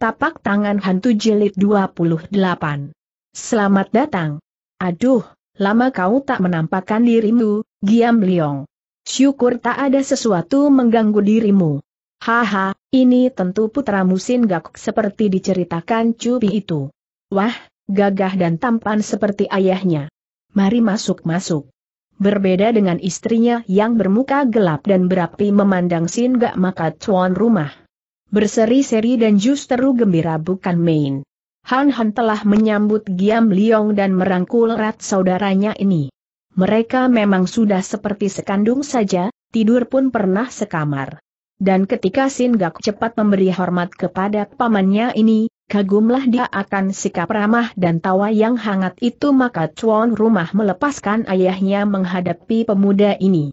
Tapak tangan hantu jilid 28. Selamat datang. Aduh, lama kau tak menampakkan dirimu, Giam Liong. Syukur tak ada sesuatu mengganggu dirimu. Haha, ini tentu putramu Sin Gak seperti diceritakan Cupi itu. Wah, gagah dan tampan seperti ayahnya. Mari masuk-masuk. Berbeda dengan istrinya yang bermuka gelap dan berapi memandang Sin Gak maka tuan rumah berseri-seri dan justru gembira bukan main. Han Han telah menyambut Giam Liong dan merangkul rat saudaranya ini. Mereka memang sudah seperti sekandung saja, tidur pun pernah sekamar. Dan ketika Sin Gak cepat memberi hormat kepada pamannya ini, kagumlah dia akan sikap ramah dan tawa yang hangat itu maka Chuan rumah melepaskan ayahnya menghadapi pemuda ini.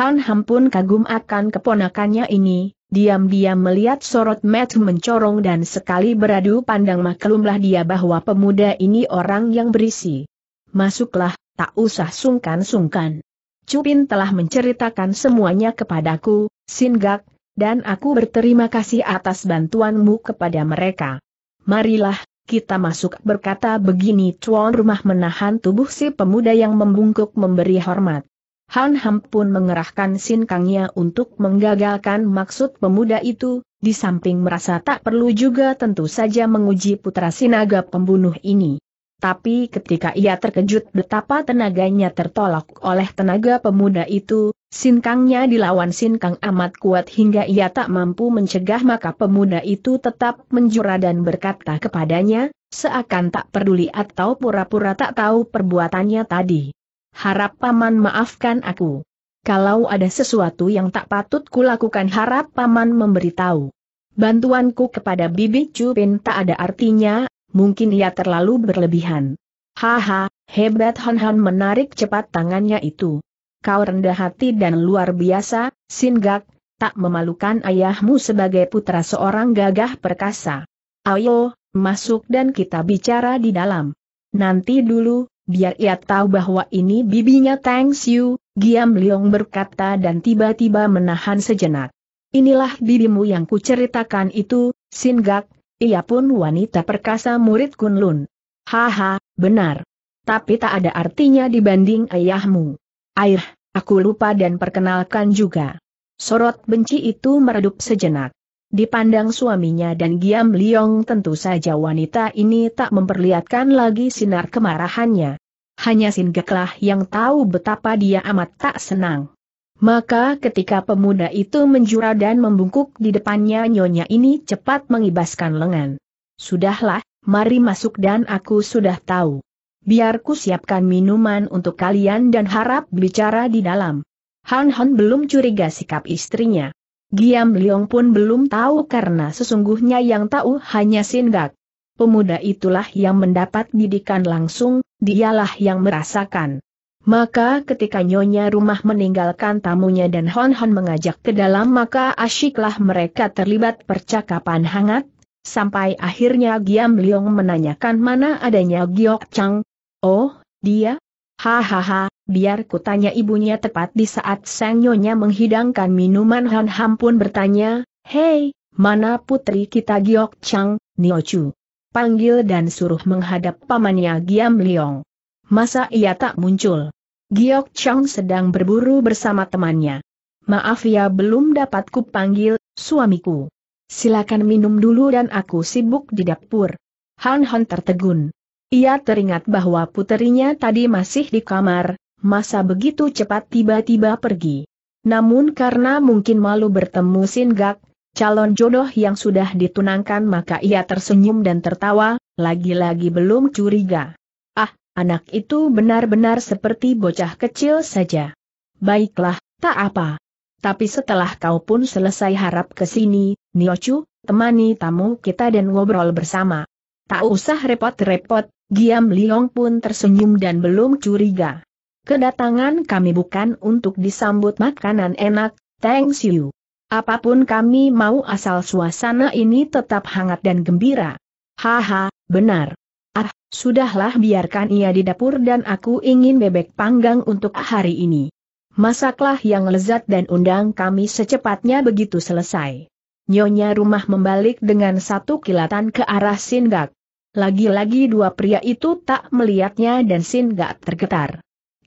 Han Han pun kagum akan keponakannya ini, diam-diam melihat sorot Matt mencorong dan sekali beradu pandang maklumlah dia bahwa pemuda ini orang yang berisi. Masuklah, tak usah sungkan-sungkan. Cupin telah menceritakan semuanya kepadaku, Singak, dan aku berterima kasih atas bantuanmu kepada mereka. Marilah, kita masuk berkata begini tuan rumah menahan tubuh si pemuda yang membungkuk memberi hormat. Han Ham pun mengerahkan Sin Kangnya untuk menggagalkan maksud pemuda itu, di samping merasa tak perlu juga tentu saja menguji putra sinaga pembunuh ini. Tapi ketika ia terkejut betapa tenaganya tertolak oleh tenaga pemuda itu, Sin Kangnya dilawan Sin Kang amat kuat hingga ia tak mampu mencegah maka pemuda itu tetap menjura dan berkata kepadanya, seakan tak peduli atau pura-pura tak tahu perbuatannya tadi harap paman maafkan aku. Kalau ada sesuatu yang tak patut kulakukan harap paman memberitahu. Bantuanku kepada Bibi Cupin tak ada artinya, mungkin ia terlalu berlebihan. Haha, hebat Han Han menarik cepat tangannya itu. Kau rendah hati dan luar biasa, Singak, tak memalukan ayahmu sebagai putra seorang gagah perkasa. Ayo, masuk dan kita bicara di dalam. Nanti dulu, biar ia tahu bahwa ini bibinya Tang Xiu, Giam Liong berkata dan tiba-tiba menahan sejenak. Inilah bibimu yang kuceritakan itu, Singak, ia pun wanita perkasa murid Kunlun. Haha, benar. Tapi tak ada artinya dibanding ayahmu. Air, aku lupa dan perkenalkan juga. Sorot benci itu meredup sejenak. Dipandang suaminya dan Giam Liong tentu saja wanita ini tak memperlihatkan lagi sinar kemarahannya. Hanya Singgeklah yang tahu betapa dia amat tak senang. Maka ketika pemuda itu menjura dan membungkuk di depannya nyonya ini cepat mengibaskan lengan. Sudahlah, mari masuk dan aku sudah tahu. Biarku siapkan minuman untuk kalian dan harap bicara di dalam. Han Han belum curiga sikap istrinya. Giam Liong pun belum tahu karena sesungguhnya yang tahu hanya Sindak. Pemuda itulah yang mendapat didikan langsung, dialah yang merasakan. Maka ketika nyonya rumah meninggalkan tamunya dan Hon Hon mengajak ke dalam maka asyiklah mereka terlibat percakapan hangat, sampai akhirnya Giam Liong menanyakan mana adanya Giok Chang. Oh, dia? Hahaha, biar kutanya ibunya tepat di saat sang nyonya menghidangkan minuman Han Ham pun bertanya, Hei, mana putri kita Giok Chang, nio chu Panggil dan suruh menghadap pamannya Giam Liong. Masa ia tak muncul? Giok Chang sedang berburu bersama temannya. Maaf ya belum dapat ku panggil, suamiku. Silakan minum dulu dan aku sibuk di dapur. Han Han tertegun. Ia teringat bahwa puterinya tadi masih di kamar, masa begitu cepat tiba-tiba pergi. Namun karena mungkin malu bertemu Singgak, calon jodoh yang sudah ditunangkan maka ia tersenyum dan tertawa, lagi-lagi belum curiga. Ah, anak itu benar-benar seperti bocah kecil saja. Baiklah, tak apa. Tapi setelah kau pun selesai harap ke sini, Niochu, temani tamu kita dan ngobrol bersama. Tak usah repot-repot, Giam Liong pun tersenyum dan belum curiga. Kedatangan kami bukan untuk disambut makanan enak, thanks you. Apapun kami mau asal suasana ini tetap hangat dan gembira. Haha, benar. Ah, sudahlah biarkan ia di dapur dan aku ingin bebek panggang untuk hari ini. Masaklah yang lezat dan undang kami secepatnya begitu selesai. Nyonya rumah membalik dengan satu kilatan ke arah Singgak. Lagi-lagi dua pria itu tak melihatnya dan Singgak tergetar.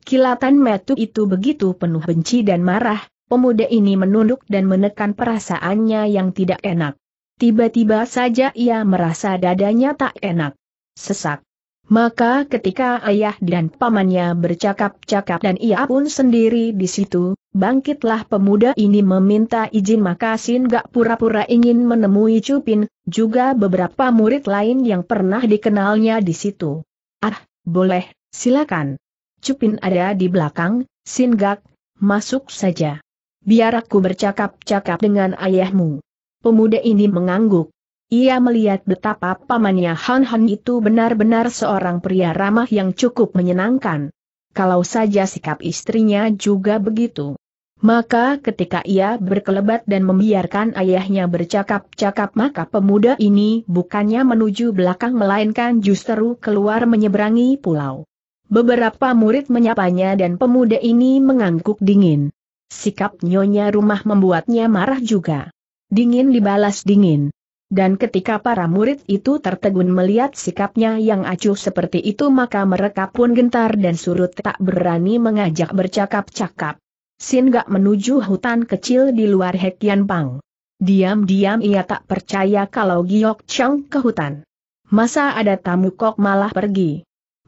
Kilatan metu itu begitu penuh benci dan marah, pemuda ini menunduk dan menekan perasaannya yang tidak enak. Tiba-tiba saja ia merasa dadanya tak enak. Sesak. Maka ketika ayah dan pamannya bercakap-cakap dan ia pun sendiri di situ, bangkitlah pemuda ini meminta izin maka Sin gak pura-pura ingin menemui Cupin, juga beberapa murid lain yang pernah dikenalnya di situ. Ah, boleh, silakan. Cupin ada di belakang, Singgak, masuk saja. Biar aku bercakap-cakap dengan ayahmu. Pemuda ini mengangguk. Ia melihat betapa pamannya Han Han itu benar-benar seorang pria ramah yang cukup menyenangkan. Kalau saja sikap istrinya juga begitu. Maka ketika ia berkelebat dan membiarkan ayahnya bercakap-cakap maka pemuda ini bukannya menuju belakang melainkan justru keluar menyeberangi pulau. Beberapa murid menyapanya dan pemuda ini mengangguk dingin. Sikap nyonya rumah membuatnya marah juga. Dingin dibalas dingin. Dan ketika para murid itu tertegun melihat sikapnya yang acuh seperti itu maka mereka pun gentar dan surut tak berani mengajak bercakap-cakap. Sin gak menuju hutan kecil di luar Hekian Pang. Diam-diam ia tak percaya kalau Giok Chang ke hutan. Masa ada tamu kok malah pergi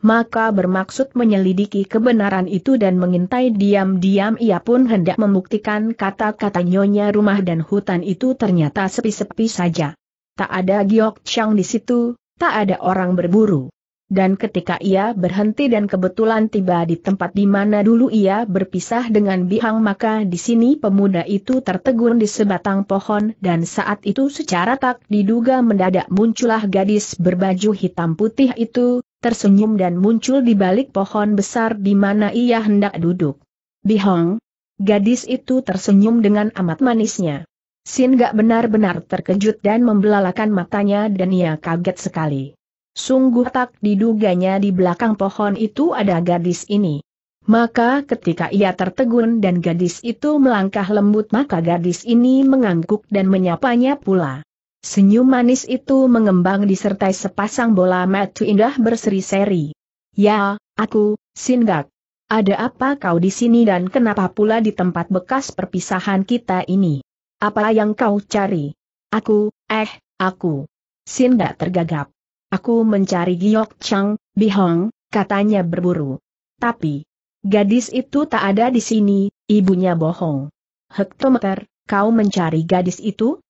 maka bermaksud menyelidiki kebenaran itu dan mengintai diam-diam ia pun hendak membuktikan kata-kata nyonya rumah dan hutan itu ternyata sepi-sepi saja. Tak ada Giok Chang di situ, tak ada orang berburu. Dan ketika ia berhenti dan kebetulan tiba di tempat di mana dulu ia berpisah dengan Bihang maka di sini pemuda itu tertegun di sebatang pohon dan saat itu secara tak diduga mendadak muncullah gadis berbaju hitam putih itu, tersenyum dan muncul di balik pohon besar di mana ia hendak duduk. Bihong. Gadis itu tersenyum dengan amat manisnya. Sin gak benar-benar terkejut dan membelalakan matanya dan ia kaget sekali. Sungguh tak diduganya di belakang pohon itu ada gadis ini. Maka ketika ia tertegun dan gadis itu melangkah lembut maka gadis ini mengangguk dan menyapanya pula. Senyum manis itu mengembang disertai sepasang bola mata indah berseri-seri. Ya, aku, Singak. Ada apa kau di sini dan kenapa pula di tempat bekas perpisahan kita ini? Apa yang kau cari? Aku, eh, aku. Singak tergagap. Aku mencari Giok Chang, Bihong, katanya berburu. Tapi, gadis itu tak ada di sini, ibunya bohong. Hektometer, kau mencari gadis itu?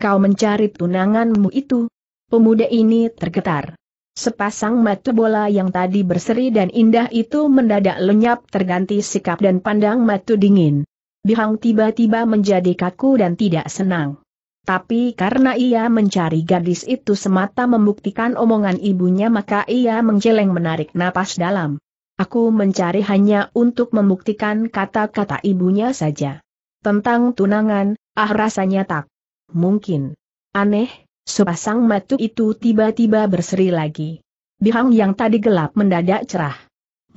Kau mencari tunanganmu itu? Pemuda ini tergetar. Sepasang mata bola yang tadi berseri dan indah itu mendadak lenyap terganti sikap dan pandang mata dingin. Bihang tiba-tiba menjadi kaku dan tidak senang. Tapi karena ia mencari gadis itu semata membuktikan omongan ibunya maka ia menjeleng menarik napas dalam. Aku mencari hanya untuk membuktikan kata-kata ibunya saja. Tentang tunangan, ah rasanya tak Mungkin. Aneh, sepasang matu itu tiba-tiba berseri lagi. Bihang yang tadi gelap mendadak cerah.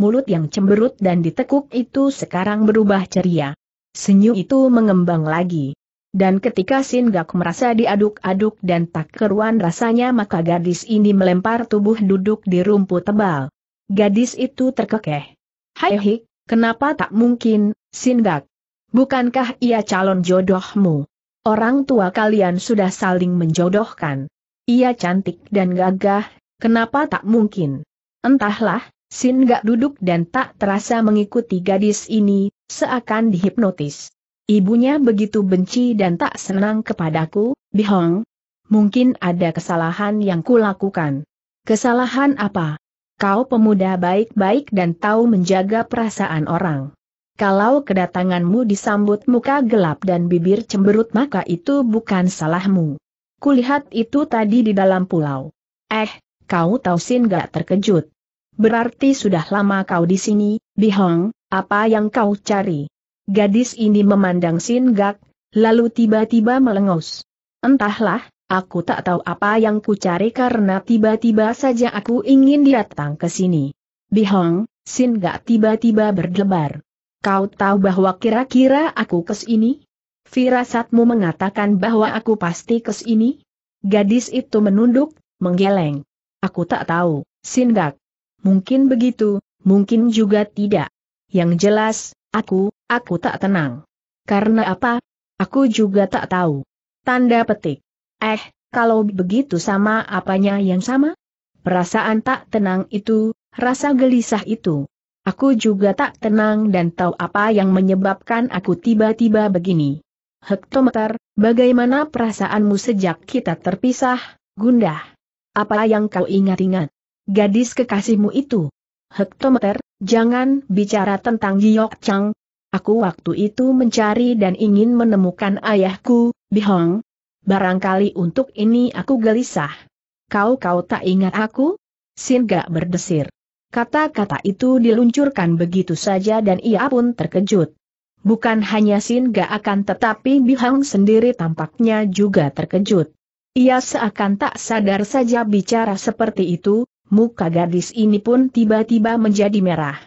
Mulut yang cemberut dan ditekuk itu sekarang berubah ceria. Senyum itu mengembang lagi. Dan ketika Sin Gak merasa diaduk-aduk dan tak keruan rasanya maka gadis ini melempar tubuh duduk di rumput tebal. Gadis itu terkekeh. Hai hik, kenapa tak mungkin, Sin Gak? Bukankah ia calon jodohmu? Orang tua kalian sudah saling menjodohkan. Ia cantik dan gagah, kenapa tak mungkin? Entahlah, Sin gak duduk dan tak terasa mengikuti gadis ini, seakan dihipnotis. Ibunya begitu benci dan tak senang kepadaku, Bihong. Mungkin ada kesalahan yang kulakukan. Kesalahan apa? Kau pemuda baik-baik dan tahu menjaga perasaan orang. Kalau kedatanganmu disambut muka gelap dan bibir cemberut maka itu bukan salahmu. Kulihat itu tadi di dalam pulau. Eh, kau tahu Sin gak terkejut. Berarti sudah lama kau di sini, Bihong, apa yang kau cari? Gadis ini memandang Sin Gak, lalu tiba-tiba melengus. Entahlah, aku tak tahu apa yang ku cari karena tiba-tiba saja aku ingin datang ke sini. Bihong, Sin Gak tiba-tiba berdebar. Kau tahu bahwa kira-kira aku kesini? Firasatmu mengatakan bahwa aku pasti kes ini? Gadis itu menunduk, menggeleng. Aku tak tahu, sindak. Mungkin begitu, mungkin juga tidak. Yang jelas, aku, aku tak tenang. Karena apa? Aku juga tak tahu. Tanda petik. Eh, kalau begitu sama apanya yang sama? Perasaan tak tenang itu, rasa gelisah itu Aku juga tak tenang dan tahu apa yang menyebabkan aku tiba-tiba begini. Hektometer, bagaimana perasaanmu sejak kita terpisah, Gundah? Apa yang kau ingat-ingat? Gadis kekasihmu itu. Hektometer, jangan bicara tentang Giyok Chang. Aku waktu itu mencari dan ingin menemukan ayahku, Bihong. Barangkali untuk ini aku gelisah. Kau-kau tak ingat aku? Sin gak berdesir. Kata-kata itu diluncurkan begitu saja dan ia pun terkejut. Bukan hanya Sin gak akan tetapi Bihang sendiri tampaknya juga terkejut. Ia seakan tak sadar saja bicara seperti itu, muka gadis ini pun tiba-tiba menjadi merah.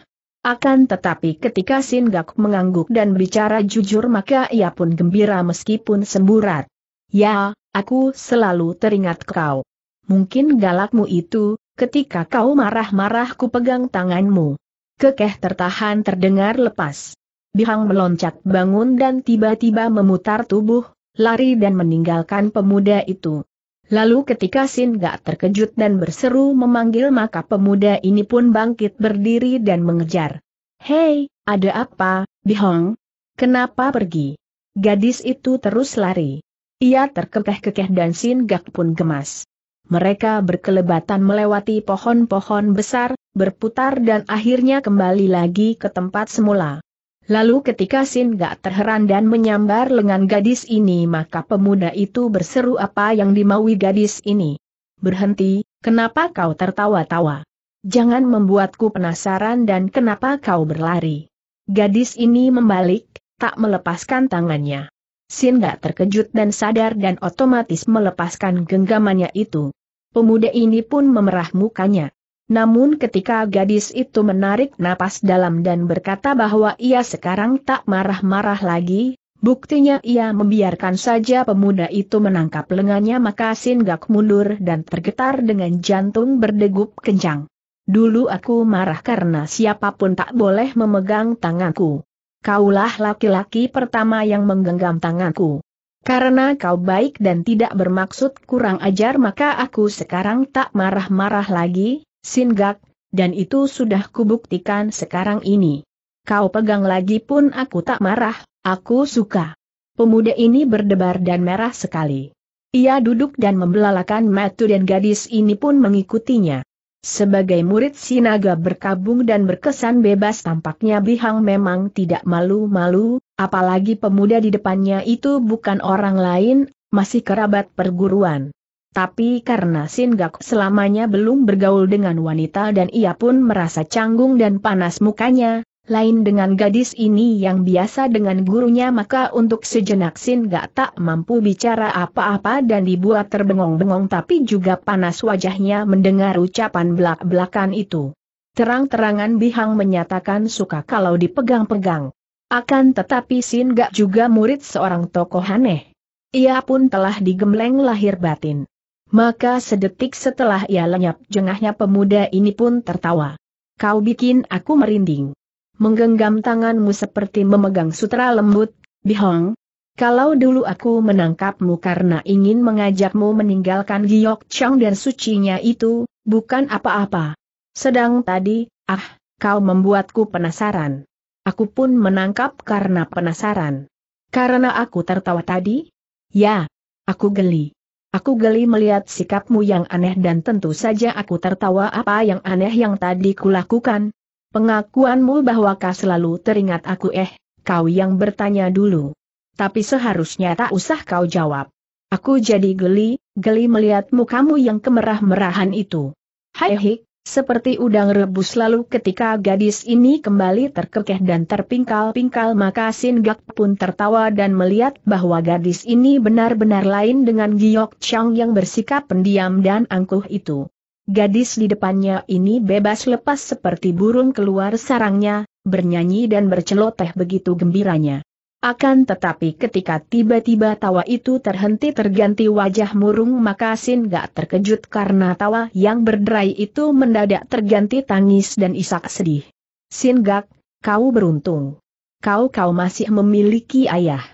Akan tetapi ketika Sin gak mengangguk dan bicara jujur maka ia pun gembira meskipun semburat. Ya, aku selalu teringat kau. Mungkin galakmu itu, ketika kau marah-marah ku pegang tanganmu. Kekeh tertahan terdengar lepas. Bihang meloncat bangun dan tiba-tiba memutar tubuh, lari dan meninggalkan pemuda itu. Lalu ketika Sin Gak terkejut dan berseru memanggil maka pemuda ini pun bangkit berdiri dan mengejar. Hei, ada apa, Bihong? Kenapa pergi? Gadis itu terus lari. Ia terkekeh-kekeh dan Sin Gak pun gemas. Mereka berkelebatan melewati pohon-pohon besar, berputar dan akhirnya kembali lagi ke tempat semula. Lalu ketika Sin gak terheran dan menyambar lengan gadis ini maka pemuda itu berseru apa yang dimaui gadis ini. Berhenti, kenapa kau tertawa-tawa? Jangan membuatku penasaran dan kenapa kau berlari. Gadis ini membalik, tak melepaskan tangannya. Sin gak terkejut dan sadar dan otomatis melepaskan genggamannya itu. Pemuda ini pun memerah mukanya. Namun ketika gadis itu menarik napas dalam dan berkata bahwa ia sekarang tak marah-marah lagi, buktinya ia membiarkan saja pemuda itu menangkap lengannya maka Sin gak mundur dan tergetar dengan jantung berdegup kencang. Dulu aku marah karena siapapun tak boleh memegang tanganku kaulah laki-laki pertama yang menggenggam tanganku. Karena kau baik dan tidak bermaksud kurang ajar maka aku sekarang tak marah-marah lagi, Singgak, dan itu sudah kubuktikan sekarang ini. Kau pegang lagi pun aku tak marah, aku suka. Pemuda ini berdebar dan merah sekali. Ia duduk dan membelalakan matu dan gadis ini pun mengikutinya. Sebagai murid sinaga berkabung dan berkesan bebas tampaknya Bihang memang tidak malu-malu, apalagi pemuda di depannya itu bukan orang lain, masih kerabat perguruan. Tapi karena Singak selamanya belum bergaul dengan wanita dan ia pun merasa canggung dan panas mukanya, lain dengan gadis ini yang biasa dengan gurunya maka untuk sejenak Sin gak tak mampu bicara apa-apa dan dibuat terbengong-bengong tapi juga panas wajahnya mendengar ucapan belak-belakan itu. Terang-terangan Bihang menyatakan suka kalau dipegang-pegang. Akan tetapi Sin gak juga murid seorang tokoh aneh. Ia pun telah digembleng lahir batin. Maka sedetik setelah ia lenyap jengahnya pemuda ini pun tertawa. Kau bikin aku merinding menggenggam tanganmu seperti memegang sutra lembut, Bihong. Kalau dulu aku menangkapmu karena ingin mengajakmu meninggalkan Giok Chang dan sucinya itu, bukan apa-apa. Sedang tadi, ah, kau membuatku penasaran. Aku pun menangkap karena penasaran. Karena aku tertawa tadi? Ya, aku geli. Aku geli melihat sikapmu yang aneh dan tentu saja aku tertawa apa yang aneh yang tadi kulakukan, Pengakuanmu bahwa kau selalu teringat aku eh, kau yang bertanya dulu. Tapi seharusnya tak usah kau jawab. Aku jadi geli, geli melihat mukamu yang kemerah-merahan itu. Hai hik, eh, eh, seperti udang rebus lalu ketika gadis ini kembali terkekeh dan terpingkal-pingkal maka gak pun tertawa dan melihat bahwa gadis ini benar-benar lain dengan Giok Chang yang bersikap pendiam dan angkuh itu. Gadis di depannya ini bebas lepas seperti burung keluar sarangnya, bernyanyi dan berceloteh begitu gembiranya. Akan tetapi ketika tiba-tiba tawa itu terhenti terganti wajah murung maka Sin gak terkejut karena tawa yang berderai itu mendadak terganti tangis dan isak sedih. Sin gak, kau beruntung. Kau-kau masih memiliki ayah.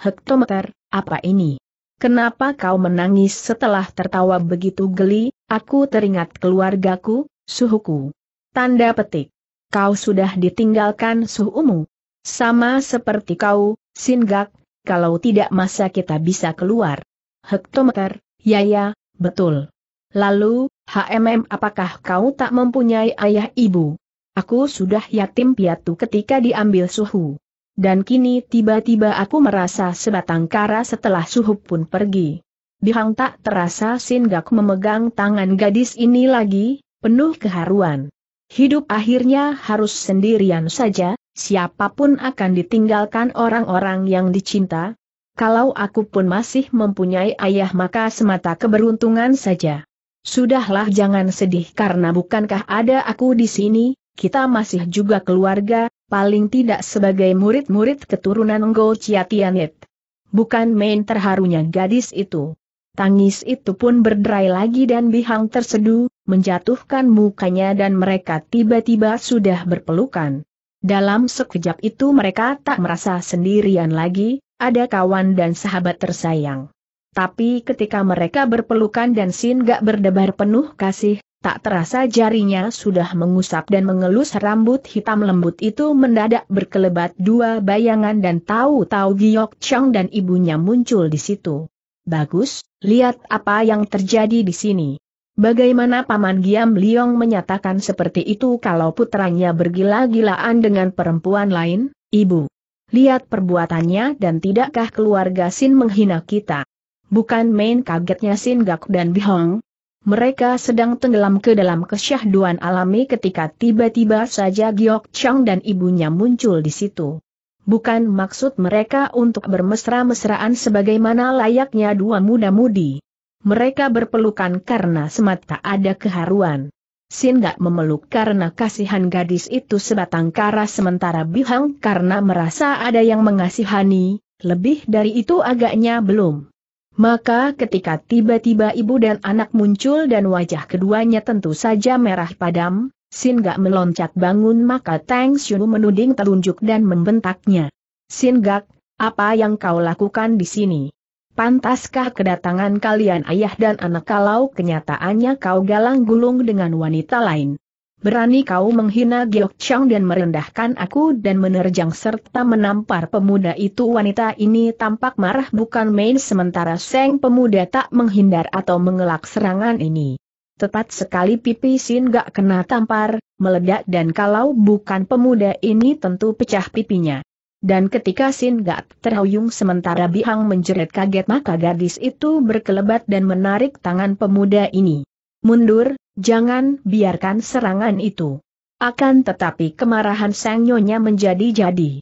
Hektometer, apa ini? Kenapa kau menangis setelah tertawa begitu geli? Aku teringat keluargaku, suhuku. Tanda petik. Kau sudah ditinggalkan suhumu. Sama seperti kau, Singak, kalau tidak masa kita bisa keluar. Hektometer, ya ya, betul. Lalu, HMM apakah kau tak mempunyai ayah ibu? Aku sudah yatim piatu ketika diambil suhu. Dan kini tiba-tiba aku merasa sebatang kara setelah suhu pun pergi. Bihang tak terasa sindak memegang tangan gadis ini lagi, penuh keharuan. Hidup akhirnya harus sendirian saja, siapapun akan ditinggalkan orang-orang yang dicinta. Kalau aku pun masih mempunyai ayah maka semata keberuntungan saja. Sudahlah jangan sedih karena bukankah ada aku di sini, kita masih juga keluarga, paling tidak sebagai murid-murid keturunan Ngo Ciatianet. Bukan main terharunya gadis itu. Tangis itu pun berderai lagi dan Bihang tersedu, menjatuhkan mukanya dan mereka tiba-tiba sudah berpelukan. Dalam sekejap itu mereka tak merasa sendirian lagi, ada kawan dan sahabat tersayang. Tapi ketika mereka berpelukan dan Sin gak berdebar penuh kasih, tak terasa jarinya sudah mengusap dan mengelus rambut hitam lembut itu mendadak berkelebat dua bayangan dan tahu-tahu Giok Chang dan ibunya muncul di situ. Bagus, lihat apa yang terjadi di sini. Bagaimana Paman Giam Liong menyatakan seperti itu kalau putranya bergila-gilaan dengan perempuan lain, ibu? Lihat perbuatannya dan tidakkah keluarga Sin menghina kita? Bukan main kagetnya Sin Gak dan Bihong. Mereka sedang tenggelam ke dalam kesyahduan alami ketika tiba-tiba saja Giok Chang dan ibunya muncul di situ. Bukan maksud mereka untuk bermesra-mesraan sebagaimana layaknya dua muda-mudi. Mereka berpelukan karena semata ada keharuan. Sin gak memeluk karena kasihan gadis itu sebatang kara sementara Bihang karena merasa ada yang mengasihani, lebih dari itu agaknya belum. Maka ketika tiba-tiba ibu dan anak muncul dan wajah keduanya tentu saja merah padam, Sin Gak meloncat bangun maka Tang Xiu menuding telunjuk dan membentaknya. Sin Gak, apa yang kau lakukan di sini? Pantaskah kedatangan kalian ayah dan anak kalau kenyataannya kau galang gulung dengan wanita lain? Berani kau menghina Giok Chang dan merendahkan aku dan menerjang serta menampar pemuda itu wanita ini tampak marah bukan main sementara Seng pemuda tak menghindar atau mengelak serangan ini. Tepat sekali pipi Sin gak kena tampar, meledak dan kalau bukan pemuda ini tentu pecah pipinya. Dan ketika Sin Gak terhuyung sementara Bihang menjerit kaget maka gadis itu berkelebat dan menarik tangan pemuda ini. Mundur, jangan biarkan serangan itu. Akan tetapi kemarahan sang nyonya menjadi-jadi.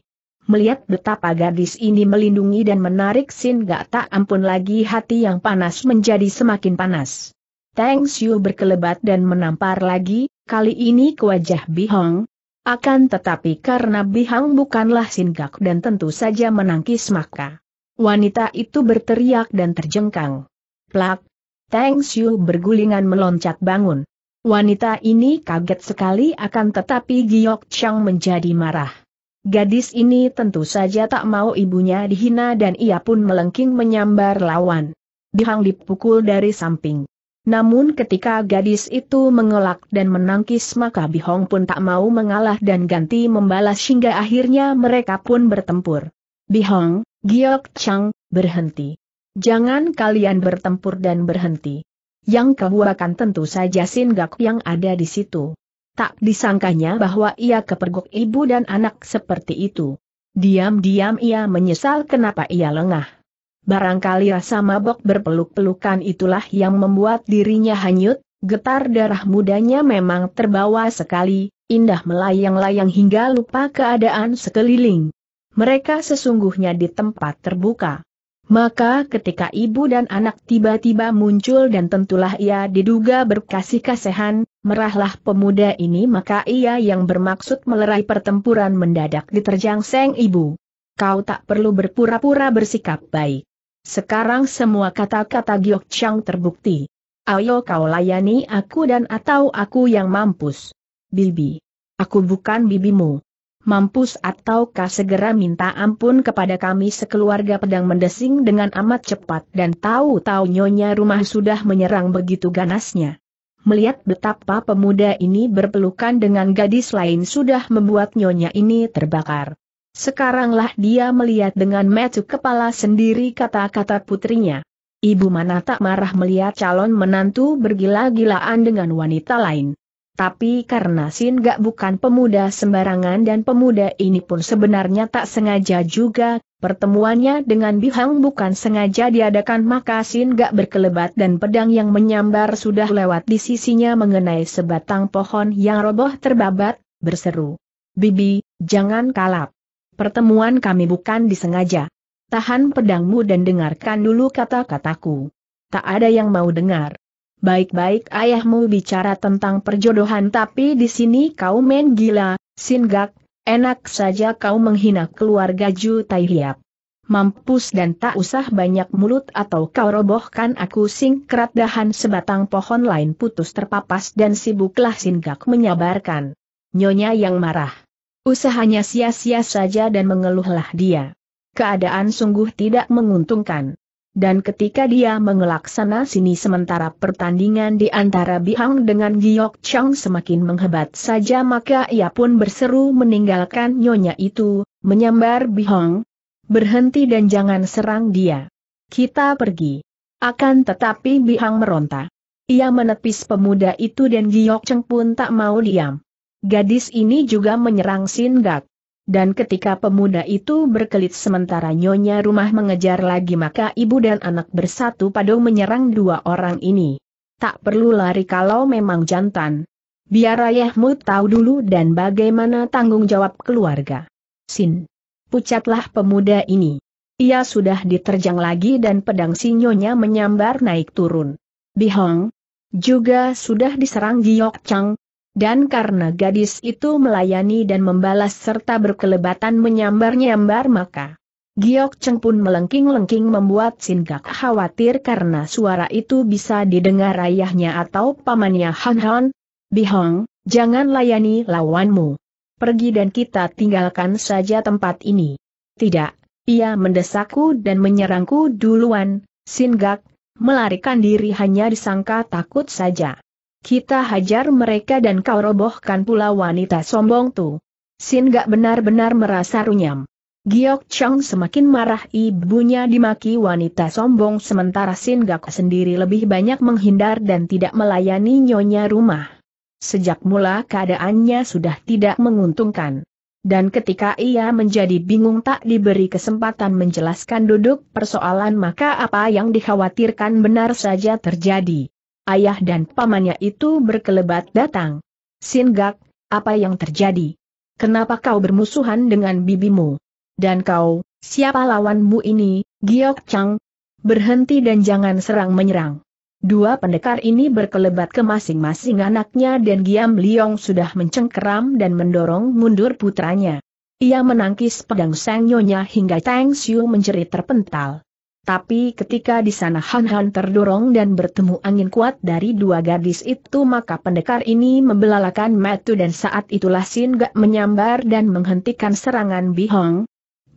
Melihat betapa gadis ini melindungi dan menarik Sin Gak tak ampun lagi hati yang panas menjadi semakin panas. Tang Xiu berkelebat dan menampar lagi, kali ini ke wajah Bihong. Akan tetapi karena Bihong bukanlah singkak dan tentu saja menangkis maka. Wanita itu berteriak dan terjengkang. Plak! Tang Xiu bergulingan meloncat bangun. Wanita ini kaget sekali akan tetapi Giok Chang menjadi marah. Gadis ini tentu saja tak mau ibunya dihina dan ia pun melengking menyambar lawan. Bihang dipukul dari samping. Namun ketika gadis itu mengelak dan menangkis maka Bihong pun tak mau mengalah dan ganti membalas hingga akhirnya mereka pun bertempur. Bihong, Giok Chang, berhenti. Jangan kalian bertempur dan berhenti. Yang kehuakan tentu saja Sin Gak yang ada di situ. Tak disangkanya bahwa ia kepergok ibu dan anak seperti itu. Diam-diam ia menyesal kenapa ia lengah barangkali rasa mabok berpeluk-pelukan itulah yang membuat dirinya hanyut, getar darah mudanya memang terbawa sekali, indah melayang-layang hingga lupa keadaan sekeliling. Mereka sesungguhnya di tempat terbuka. Maka ketika ibu dan anak tiba-tiba muncul dan tentulah ia diduga berkasih kasihan, merahlah pemuda ini maka ia yang bermaksud melerai pertempuran mendadak diterjang seng ibu. Kau tak perlu berpura-pura bersikap baik. Sekarang semua kata-kata Giok Chang terbukti. Ayo kau layani aku dan atau aku yang mampus. Bibi. Aku bukan bibimu. Mampus ataukah segera minta ampun kepada kami sekeluarga pedang mendesing dengan amat cepat dan tahu-tahu nyonya rumah sudah menyerang begitu ganasnya. Melihat betapa pemuda ini berpelukan dengan gadis lain sudah membuat nyonya ini terbakar. Sekaranglah dia melihat dengan metu kepala sendiri kata-kata putrinya. Ibu mana tak marah melihat calon menantu bergila-gilaan dengan wanita lain. Tapi karena Sin gak bukan pemuda sembarangan dan pemuda ini pun sebenarnya tak sengaja juga, pertemuannya dengan Bihang bukan sengaja diadakan maka Sin gak berkelebat dan pedang yang menyambar sudah lewat di sisinya mengenai sebatang pohon yang roboh terbabat, berseru. Bibi, jangan kalap. Pertemuan kami bukan disengaja. Tahan pedangmu dan dengarkan dulu kata-kataku. Tak ada yang mau dengar. Baik-baik ayahmu bicara tentang perjodohan tapi di sini kau main gila, singgak, enak saja kau menghina keluarga Ju Tai Hiap. Mampus dan tak usah banyak mulut atau kau robohkan aku singkrat dahan sebatang pohon lain putus terpapas dan sibuklah singgak menyabarkan. Nyonya yang marah. Usahanya sia-sia saja dan mengeluhlah dia. Keadaan sungguh tidak menguntungkan. Dan ketika dia mengelak sana sini sementara pertandingan di antara Bihang dengan Giok Chang semakin menghebat saja maka ia pun berseru meninggalkan nyonya itu, menyambar Bihang. Berhenti dan jangan serang dia. Kita pergi. Akan tetapi Bihang meronta. Ia menepis pemuda itu dan Giok Chang pun tak mau diam. Gadis ini juga menyerang Sindak. Dan ketika pemuda itu berkelit sementara nyonya rumah mengejar lagi maka ibu dan anak bersatu padu menyerang dua orang ini. Tak perlu lari kalau memang jantan. Biar ayahmu tahu dulu dan bagaimana tanggung jawab keluarga. Sin. Pucatlah pemuda ini. Ia sudah diterjang lagi dan pedang si nyonya menyambar naik turun. Bihong. Juga sudah diserang Giok Chang, dan karena gadis itu melayani dan membalas serta berkelebatan menyambar-nyambar maka Giok Cheng pun melengking-lengking membuat Gak khawatir karena suara itu bisa didengar ayahnya atau pamannya Han Han. Bihong, jangan layani lawanmu. Pergi dan kita tinggalkan saja tempat ini. Tidak, ia mendesakku dan menyerangku duluan, Singak, melarikan diri hanya disangka takut saja. Kita hajar mereka dan kau robohkan pula wanita sombong tu. Sin gak benar-benar merasa runyam. Giok Chang semakin marah ibunya dimaki wanita sombong sementara Sin Gak sendiri lebih banyak menghindar dan tidak melayani nyonya rumah. Sejak mula keadaannya sudah tidak menguntungkan. Dan ketika ia menjadi bingung tak diberi kesempatan menjelaskan duduk persoalan maka apa yang dikhawatirkan benar saja terjadi ayah dan pamannya itu berkelebat datang. Singak, apa yang terjadi? Kenapa kau bermusuhan dengan bibimu? Dan kau, siapa lawanmu ini, Giok Chang? Berhenti dan jangan serang menyerang. Dua pendekar ini berkelebat ke masing-masing anaknya dan Giam Liong sudah mencengkeram dan mendorong mundur putranya. Ia menangkis pedang sang nyonya hingga Tang Xiu menjerit terpental. Tapi ketika di sana Han Han terdorong dan bertemu angin kuat dari dua gadis itu maka pendekar ini membelalakan metu dan saat itulah Sin Gak menyambar dan menghentikan serangan Bi Hong.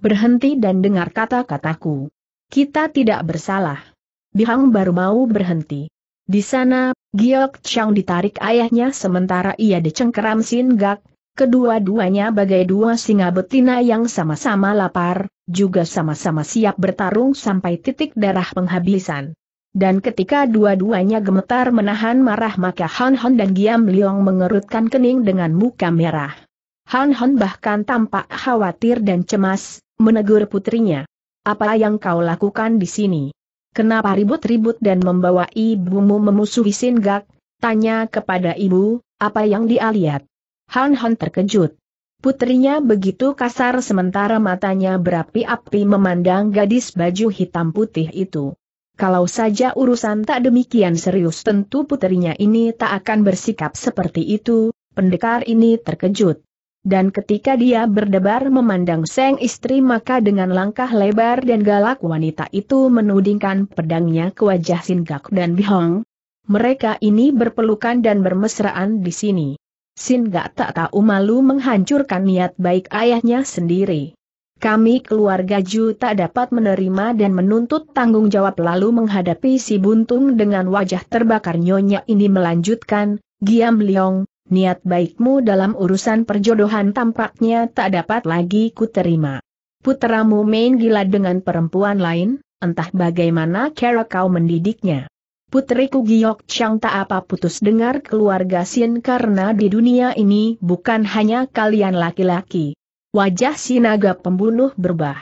Berhenti dan dengar kata-kataku. Kita tidak bersalah. Bi Hong baru mau berhenti. Di sana, Giok Chang ditarik ayahnya sementara ia dicengkeram Sin Gak, Kedua-duanya bagai dua singa betina yang sama-sama lapar, juga sama-sama siap bertarung sampai titik darah penghabisan. Dan ketika dua-duanya gemetar menahan marah maka Han Hon dan Giam Liong mengerutkan kening dengan muka merah. Han Hon bahkan tampak khawatir dan cemas, menegur putrinya. Apa yang kau lakukan di sini? Kenapa ribut-ribut dan membawa ibumu memusuhi singgah? Tanya kepada ibu, apa yang dia lihat? Han Han terkejut. Putrinya begitu kasar sementara matanya berapi-api memandang gadis baju hitam putih itu. Kalau saja urusan tak demikian serius tentu putrinya ini tak akan bersikap seperti itu, pendekar ini terkejut. Dan ketika dia berdebar memandang seng istri maka dengan langkah lebar dan galak wanita itu menudingkan pedangnya ke wajah Singkak dan Bihong. Mereka ini berpelukan dan bermesraan di sini. Sin gak tak tahu malu menghancurkan niat baik ayahnya sendiri. Kami keluarga Ju tak dapat menerima dan menuntut tanggung jawab lalu menghadapi si buntung dengan wajah terbakar nyonya ini melanjutkan, Giam Leong, niat baikmu dalam urusan perjodohan tampaknya tak dapat lagi kuterima. Putramu main gila dengan perempuan lain, entah bagaimana cara kau mendidiknya putriku Giok Chang tak apa putus dengar keluarga Sin karena di dunia ini bukan hanya kalian laki-laki. Wajah si naga pembunuh berbah.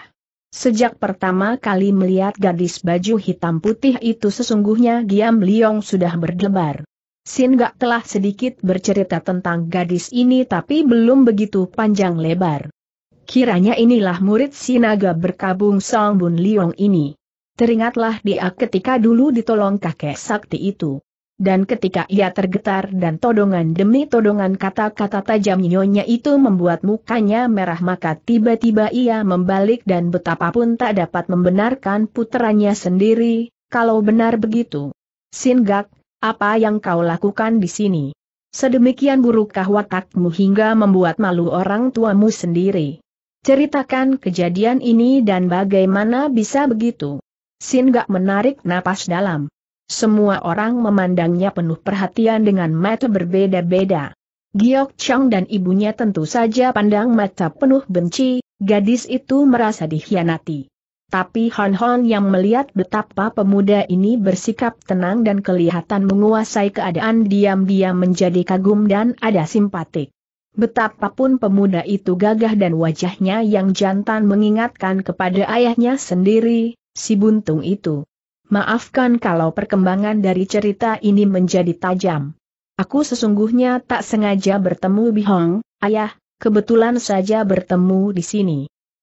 Sejak pertama kali melihat gadis baju hitam putih itu sesungguhnya Giam Liong sudah berdebar. Sin gak telah sedikit bercerita tentang gadis ini tapi belum begitu panjang lebar. Kiranya inilah murid si naga berkabung Song Bun Liong ini. Teringatlah dia ketika dulu ditolong kakek sakti itu. Dan ketika ia tergetar dan todongan demi todongan kata-kata tajam nyonya itu membuat mukanya merah maka tiba-tiba ia membalik dan betapapun tak dapat membenarkan putranya sendiri, kalau benar begitu. Singak, apa yang kau lakukan di sini? Sedemikian burukkah watakmu hingga membuat malu orang tuamu sendiri? Ceritakan kejadian ini dan bagaimana bisa begitu. Sin Gak menarik napas dalam. Semua orang memandangnya penuh perhatian dengan mata berbeda-beda. Giok Chang dan ibunya tentu saja pandang mata penuh benci, gadis itu merasa dikhianati. Tapi Hon Hon yang melihat betapa pemuda ini bersikap tenang dan kelihatan menguasai keadaan diam-diam menjadi kagum dan ada simpatik. Betapapun pemuda itu gagah dan wajahnya yang jantan mengingatkan kepada ayahnya sendiri, si buntung itu. Maafkan kalau perkembangan dari cerita ini menjadi tajam. Aku sesungguhnya tak sengaja bertemu Bihong, ayah, kebetulan saja bertemu di sini.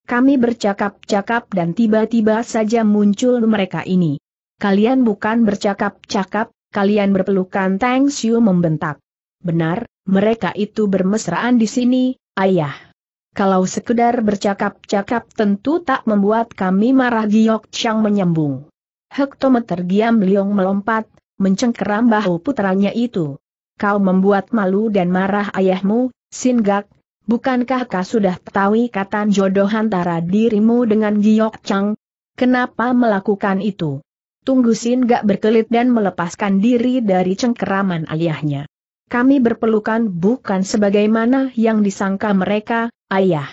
Kami bercakap-cakap dan tiba-tiba saja muncul mereka ini. Kalian bukan bercakap-cakap, kalian berpelukan Tang Xiu membentak. Benar, mereka itu bermesraan di sini, ayah. Kalau sekedar bercakap-cakap tentu tak membuat kami marah Giok Chang menyembung. Hektometer Giam Liong melompat, mencengkeram bahu putranya itu. Kau membuat malu dan marah ayahmu, Singak, bukankah kau sudah tahu ikatan jodoh antara dirimu dengan Giok Chang? Kenapa melakukan itu? Tunggu Singak berkelit dan melepaskan diri dari cengkeraman ayahnya. Kami berpelukan bukan sebagaimana yang disangka mereka, Ayah.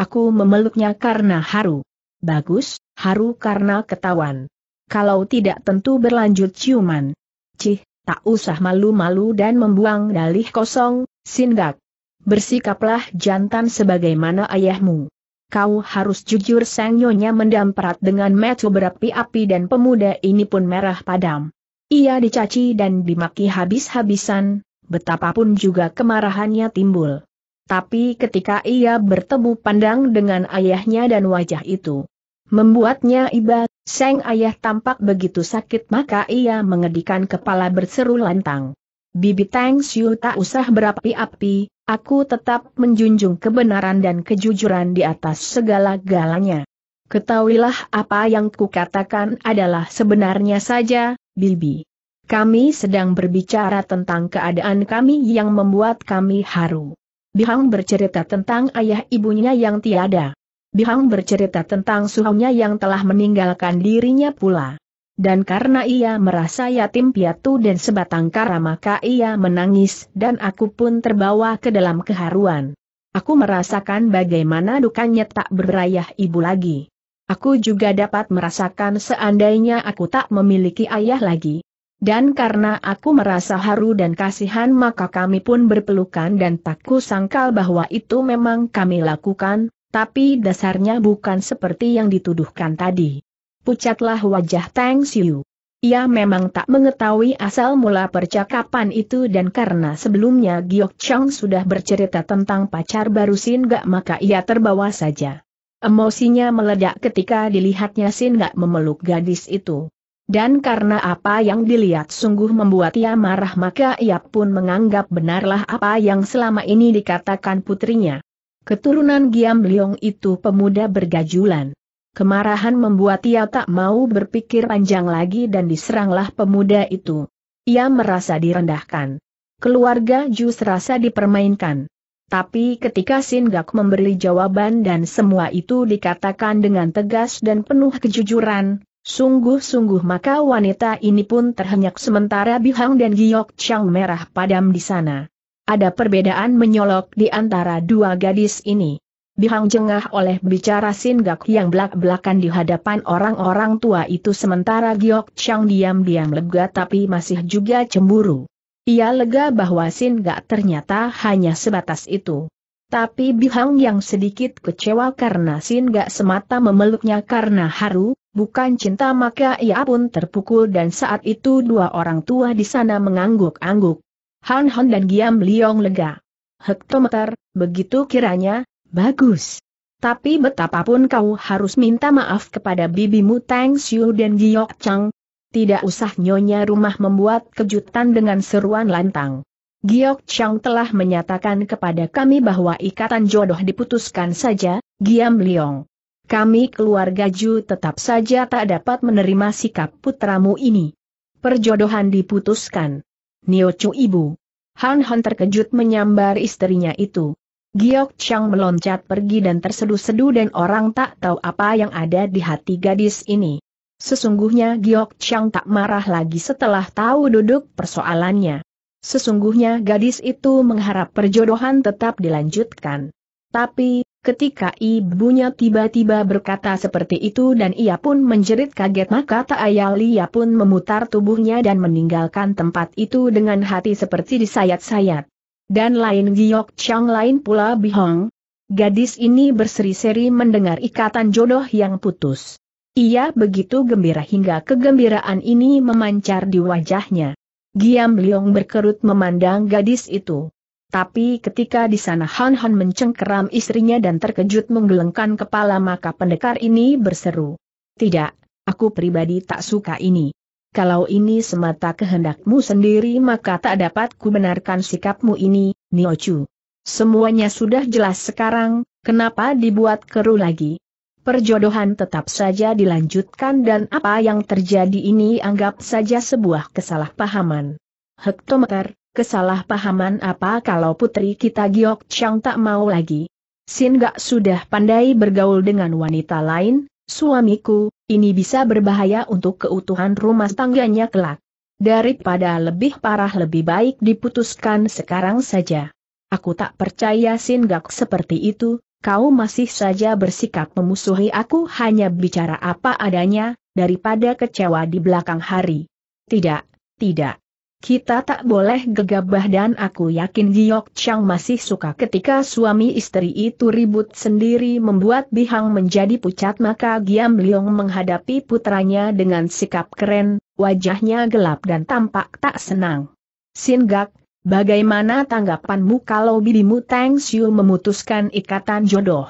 Aku memeluknya karena haru. Bagus, haru karena ketahuan. Kalau tidak tentu berlanjut ciuman. Cih, tak usah malu-malu dan membuang dalih kosong, Sindak. Bersikaplah jantan sebagaimana ayahmu. Kau harus jujur sang nyonya mendamparat dengan metu berapi-api dan pemuda ini pun merah padam. Ia dicaci dan dimaki habis-habisan, betapapun juga kemarahannya timbul. Tapi ketika ia bertemu pandang dengan ayahnya dan wajah itu, membuatnya iba, Sang ayah tampak begitu sakit maka ia mengedikan kepala berseru lantang. Bibi Tang Xiu tak usah berapi-api, aku tetap menjunjung kebenaran dan kejujuran di atas segala galanya. Ketahuilah apa yang kukatakan adalah sebenarnya saja, Bibi. Kami sedang berbicara tentang keadaan kami yang membuat kami haru. Bihang bercerita tentang ayah ibunya yang tiada. Bihang bercerita tentang suhunya yang telah meninggalkan dirinya pula. Dan karena ia merasa yatim piatu dan sebatang kara maka ia menangis dan aku pun terbawa ke dalam keharuan. Aku merasakan bagaimana dukanya tak berayah ibu lagi. Aku juga dapat merasakan seandainya aku tak memiliki ayah lagi, dan karena aku merasa haru dan kasihan maka kami pun berpelukan dan tak kusangkal bahwa itu memang kami lakukan, tapi dasarnya bukan seperti yang dituduhkan tadi. Pucatlah wajah Tang Siu. Ia memang tak mengetahui asal mula percakapan itu dan karena sebelumnya Giok Chang sudah bercerita tentang pacar baru Sin Gak maka ia terbawa saja. Emosinya meledak ketika dilihatnya Sin Gak memeluk gadis itu. Dan karena apa yang dilihat sungguh membuat ia marah maka ia pun menganggap benarlah apa yang selama ini dikatakan putrinya. Keturunan Giam Liong itu pemuda bergajulan. Kemarahan membuat ia tak mau berpikir panjang lagi dan diseranglah pemuda itu. Ia merasa direndahkan. Keluarga Jus rasa dipermainkan. Tapi ketika Sin Gak memberi jawaban dan semua itu dikatakan dengan tegas dan penuh kejujuran, Sungguh-sungguh maka wanita ini pun terhenyak sementara Bihang dan Giok Chang merah padam di sana. Ada perbedaan menyolok di antara dua gadis ini. Bihang jengah oleh bicara Singgak yang belak-belakan di hadapan orang-orang tua itu sementara Giok Chang diam-diam lega tapi masih juga cemburu. Ia lega bahwa Singgak ternyata hanya sebatas itu. Tapi Bihang yang sedikit kecewa karena Sin semata memeluknya karena haru, bukan cinta maka ia pun terpukul dan saat itu dua orang tua di sana mengangguk-angguk. Han Han dan Giam Liong lega. Hektometer, begitu kiranya, bagus. Tapi betapapun kau harus minta maaf kepada bibimu Tang Xiu dan Giok Chang. Tidak usah nyonya rumah membuat kejutan dengan seruan lantang. Giok Chang telah menyatakan kepada kami bahwa ikatan jodoh diputuskan saja, Giam Liong. Kami keluarga Ju tetap saja tak dapat menerima sikap putramu ini. Perjodohan diputuskan. Chu ibu. Han Han terkejut menyambar istrinya itu. Giok Chang meloncat pergi dan terseduh-seduh dan orang tak tahu apa yang ada di hati gadis ini. Sesungguhnya Giok Chang tak marah lagi setelah tahu duduk persoalannya. Sesungguhnya gadis itu mengharap perjodohan tetap dilanjutkan. Tapi, Ketika ibunya tiba-tiba berkata seperti itu dan ia pun menjerit kaget maka Tak ayal ia pun memutar tubuhnya dan meninggalkan tempat itu dengan hati seperti disayat-sayat. Dan lain Giok Chang lain pula Bihong. Gadis ini berseri-seri mendengar ikatan jodoh yang putus. Ia begitu gembira hingga kegembiraan ini memancar di wajahnya. Giam Liong berkerut memandang gadis itu. Tapi ketika di sana Han Han mencengkeram istrinya dan terkejut menggelengkan kepala maka pendekar ini berseru. Tidak, aku pribadi tak suka ini. Kalau ini semata kehendakmu sendiri maka tak dapat ku benarkan sikapmu ini, Niochu. Semuanya sudah jelas sekarang, kenapa dibuat keruh lagi? Perjodohan tetap saja dilanjutkan dan apa yang terjadi ini anggap saja sebuah kesalahpahaman. Hektometer, kesalahpahaman apa kalau putri kita Giok Chang tak mau lagi? Sin Gak sudah pandai bergaul dengan wanita lain, suamiku, ini bisa berbahaya untuk keutuhan rumah tangganya kelak. Daripada lebih parah lebih baik diputuskan sekarang saja. Aku tak percaya Sin Gak seperti itu, kau masih saja bersikap memusuhi aku hanya bicara apa adanya, daripada kecewa di belakang hari. Tidak, tidak. Kita tak boleh gegabah dan aku yakin Giok Chang masih suka ketika suami istri itu ribut sendiri membuat Bihang menjadi pucat maka Giam Liong menghadapi putranya dengan sikap keren, wajahnya gelap dan tampak tak senang. Sin Gak, bagaimana tanggapanmu kalau bibimu Tang Xiu memutuskan ikatan jodoh?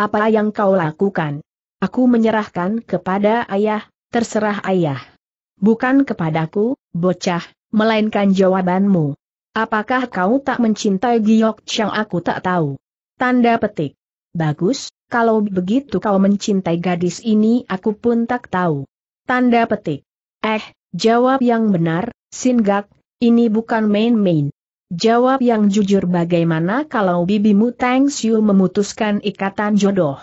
Apa yang kau lakukan? Aku menyerahkan kepada ayah, terserah ayah. Bukan kepadaku, bocah, melainkan jawabanmu. Apakah kau tak mencintai Giok Chang aku tak tahu. Tanda petik. Bagus, kalau begitu kau mencintai gadis ini aku pun tak tahu. Tanda petik. Eh, jawab yang benar, Singak, ini bukan main-main. Jawab yang jujur bagaimana kalau bibimu Tang Xiu memutuskan ikatan jodoh.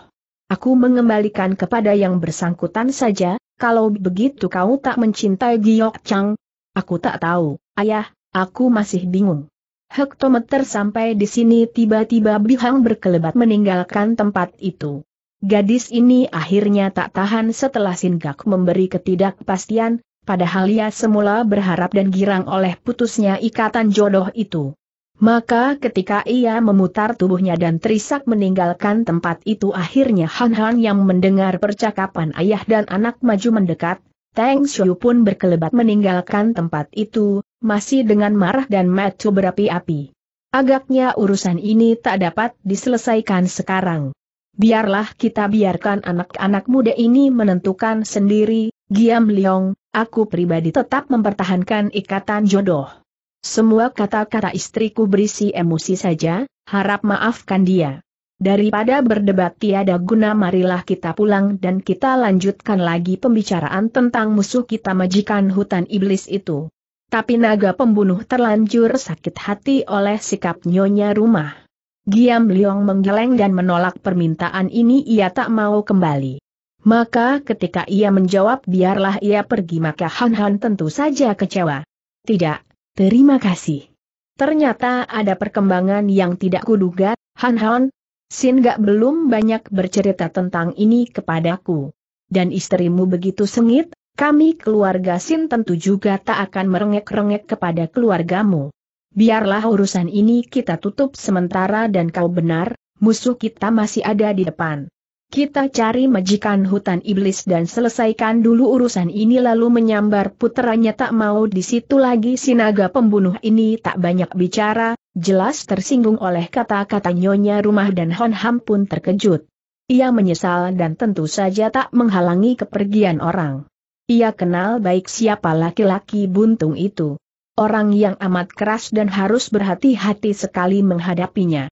Aku mengembalikan kepada yang bersangkutan saja, kalau begitu kau tak mencintai Giok Chang, Aku tak tahu, ayah, aku masih bingung. Hektometer sampai di sini tiba-tiba Bihang berkelebat meninggalkan tempat itu. Gadis ini akhirnya tak tahan setelah Singkak memberi ketidakpastian, padahal ia semula berharap dan girang oleh putusnya ikatan jodoh itu. Maka ketika ia memutar tubuhnya dan terisak meninggalkan tempat itu akhirnya Han Han yang mendengar percakapan ayah dan anak maju mendekat, Tang Xiu pun berkelebat meninggalkan tempat itu, masih dengan marah dan macu berapi-api. Agaknya urusan ini tak dapat diselesaikan sekarang. Biarlah kita biarkan anak-anak muda ini menentukan sendiri, Giam Liong, aku pribadi tetap mempertahankan ikatan jodoh. Semua kata-kata istriku berisi emosi saja, harap maafkan dia. Daripada berdebat tiada guna marilah kita pulang dan kita lanjutkan lagi pembicaraan tentang musuh kita majikan hutan iblis itu. Tapi naga pembunuh terlanjur sakit hati oleh sikap nyonya rumah. Giam Liong menggeleng dan menolak permintaan ini ia tak mau kembali. Maka ketika ia menjawab biarlah ia pergi maka Han Han tentu saja kecewa. Tidak, terima kasih. Ternyata ada perkembangan yang tidak kuduga, Han Han, Sin gak belum banyak bercerita tentang ini kepadaku. Dan istrimu begitu sengit, kami keluarga Sin tentu juga tak akan merengek-rengek kepada keluargamu. Biarlah urusan ini kita tutup sementara dan kau benar, musuh kita masih ada di depan. Kita cari majikan hutan iblis dan selesaikan dulu urusan ini lalu menyambar putranya tak mau di situ lagi Sinaga pembunuh ini tak banyak bicara, jelas tersinggung oleh kata-kata nyonya rumah dan Hon Ham pun terkejut. Ia menyesal dan tentu saja tak menghalangi kepergian orang. Ia kenal baik siapa laki-laki buntung itu. Orang yang amat keras dan harus berhati-hati sekali menghadapinya.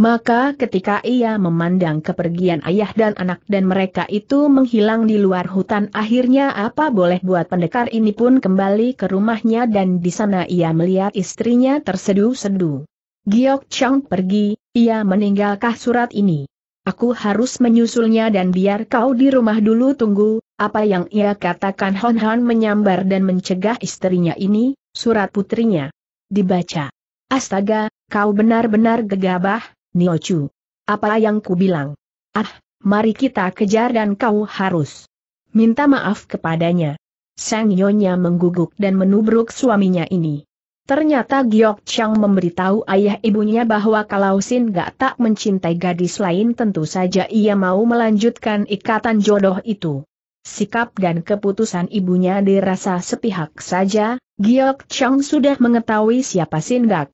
Maka ketika ia memandang kepergian ayah dan anak dan mereka itu menghilang di luar hutan akhirnya apa boleh buat pendekar ini pun kembali ke rumahnya dan di sana ia melihat istrinya terseduh sedu. Giok Chang pergi, ia meninggalkan surat ini. Aku harus menyusulnya dan biar kau di rumah dulu tunggu, apa yang ia katakan Hon Han menyambar dan mencegah istrinya ini, surat putrinya. Dibaca. Astaga, kau benar-benar gegabah, Niochu. Apa yang ku bilang? Ah, mari kita kejar dan kau harus minta maaf kepadanya. Sang Nyonya mengguguk dan menubruk suaminya ini. Ternyata Giok Chang memberitahu ayah ibunya bahwa kalau Sin gak tak mencintai gadis lain tentu saja ia mau melanjutkan ikatan jodoh itu. Sikap dan keputusan ibunya dirasa sepihak saja, Giok Chang sudah mengetahui siapa Sin Gak.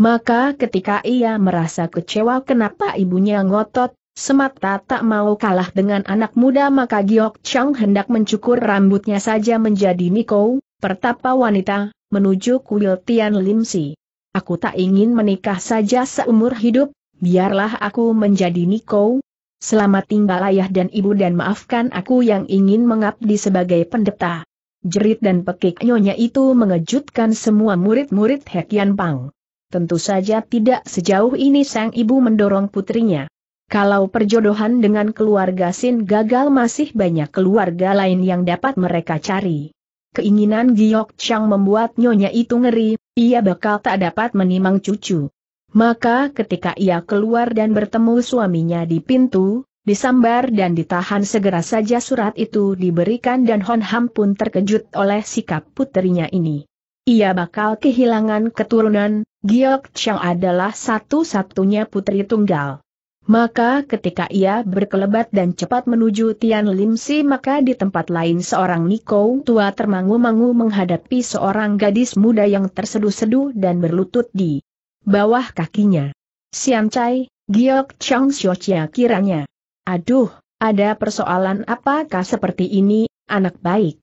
Maka ketika ia merasa kecewa kenapa ibunya ngotot, semata tak mau kalah dengan anak muda maka Giok Chang hendak mencukur rambutnya saja menjadi Niko. pertapa wanita, menuju kuil Tian Lim Si. Aku tak ingin menikah saja seumur hidup, biarlah aku menjadi Niko. Selamat tinggal ayah dan ibu dan maafkan aku yang ingin mengabdi sebagai pendeta. Jerit dan pekik nyonya itu mengejutkan semua murid-murid Hekian Pang tentu saja tidak sejauh ini sang ibu mendorong putrinya. Kalau perjodohan dengan keluarga Sin gagal masih banyak keluarga lain yang dapat mereka cari. Keinginan Giok Chang membuat nyonya itu ngeri, ia bakal tak dapat menimang cucu. Maka ketika ia keluar dan bertemu suaminya di pintu, disambar dan ditahan segera saja surat itu diberikan dan Hon Ham pun terkejut oleh sikap putrinya ini. Ia bakal kehilangan keturunan, Giok Chang adalah satu-satunya putri tunggal. Maka ketika ia berkelebat dan cepat menuju Tian Lim Si maka di tempat lain seorang Niko tua termangu-mangu menghadapi seorang gadis muda yang terseduh-seduh dan berlutut di bawah kakinya. Sian Chai, Giok Chang Xiochia kiranya. Aduh, ada persoalan apakah seperti ini, anak baik?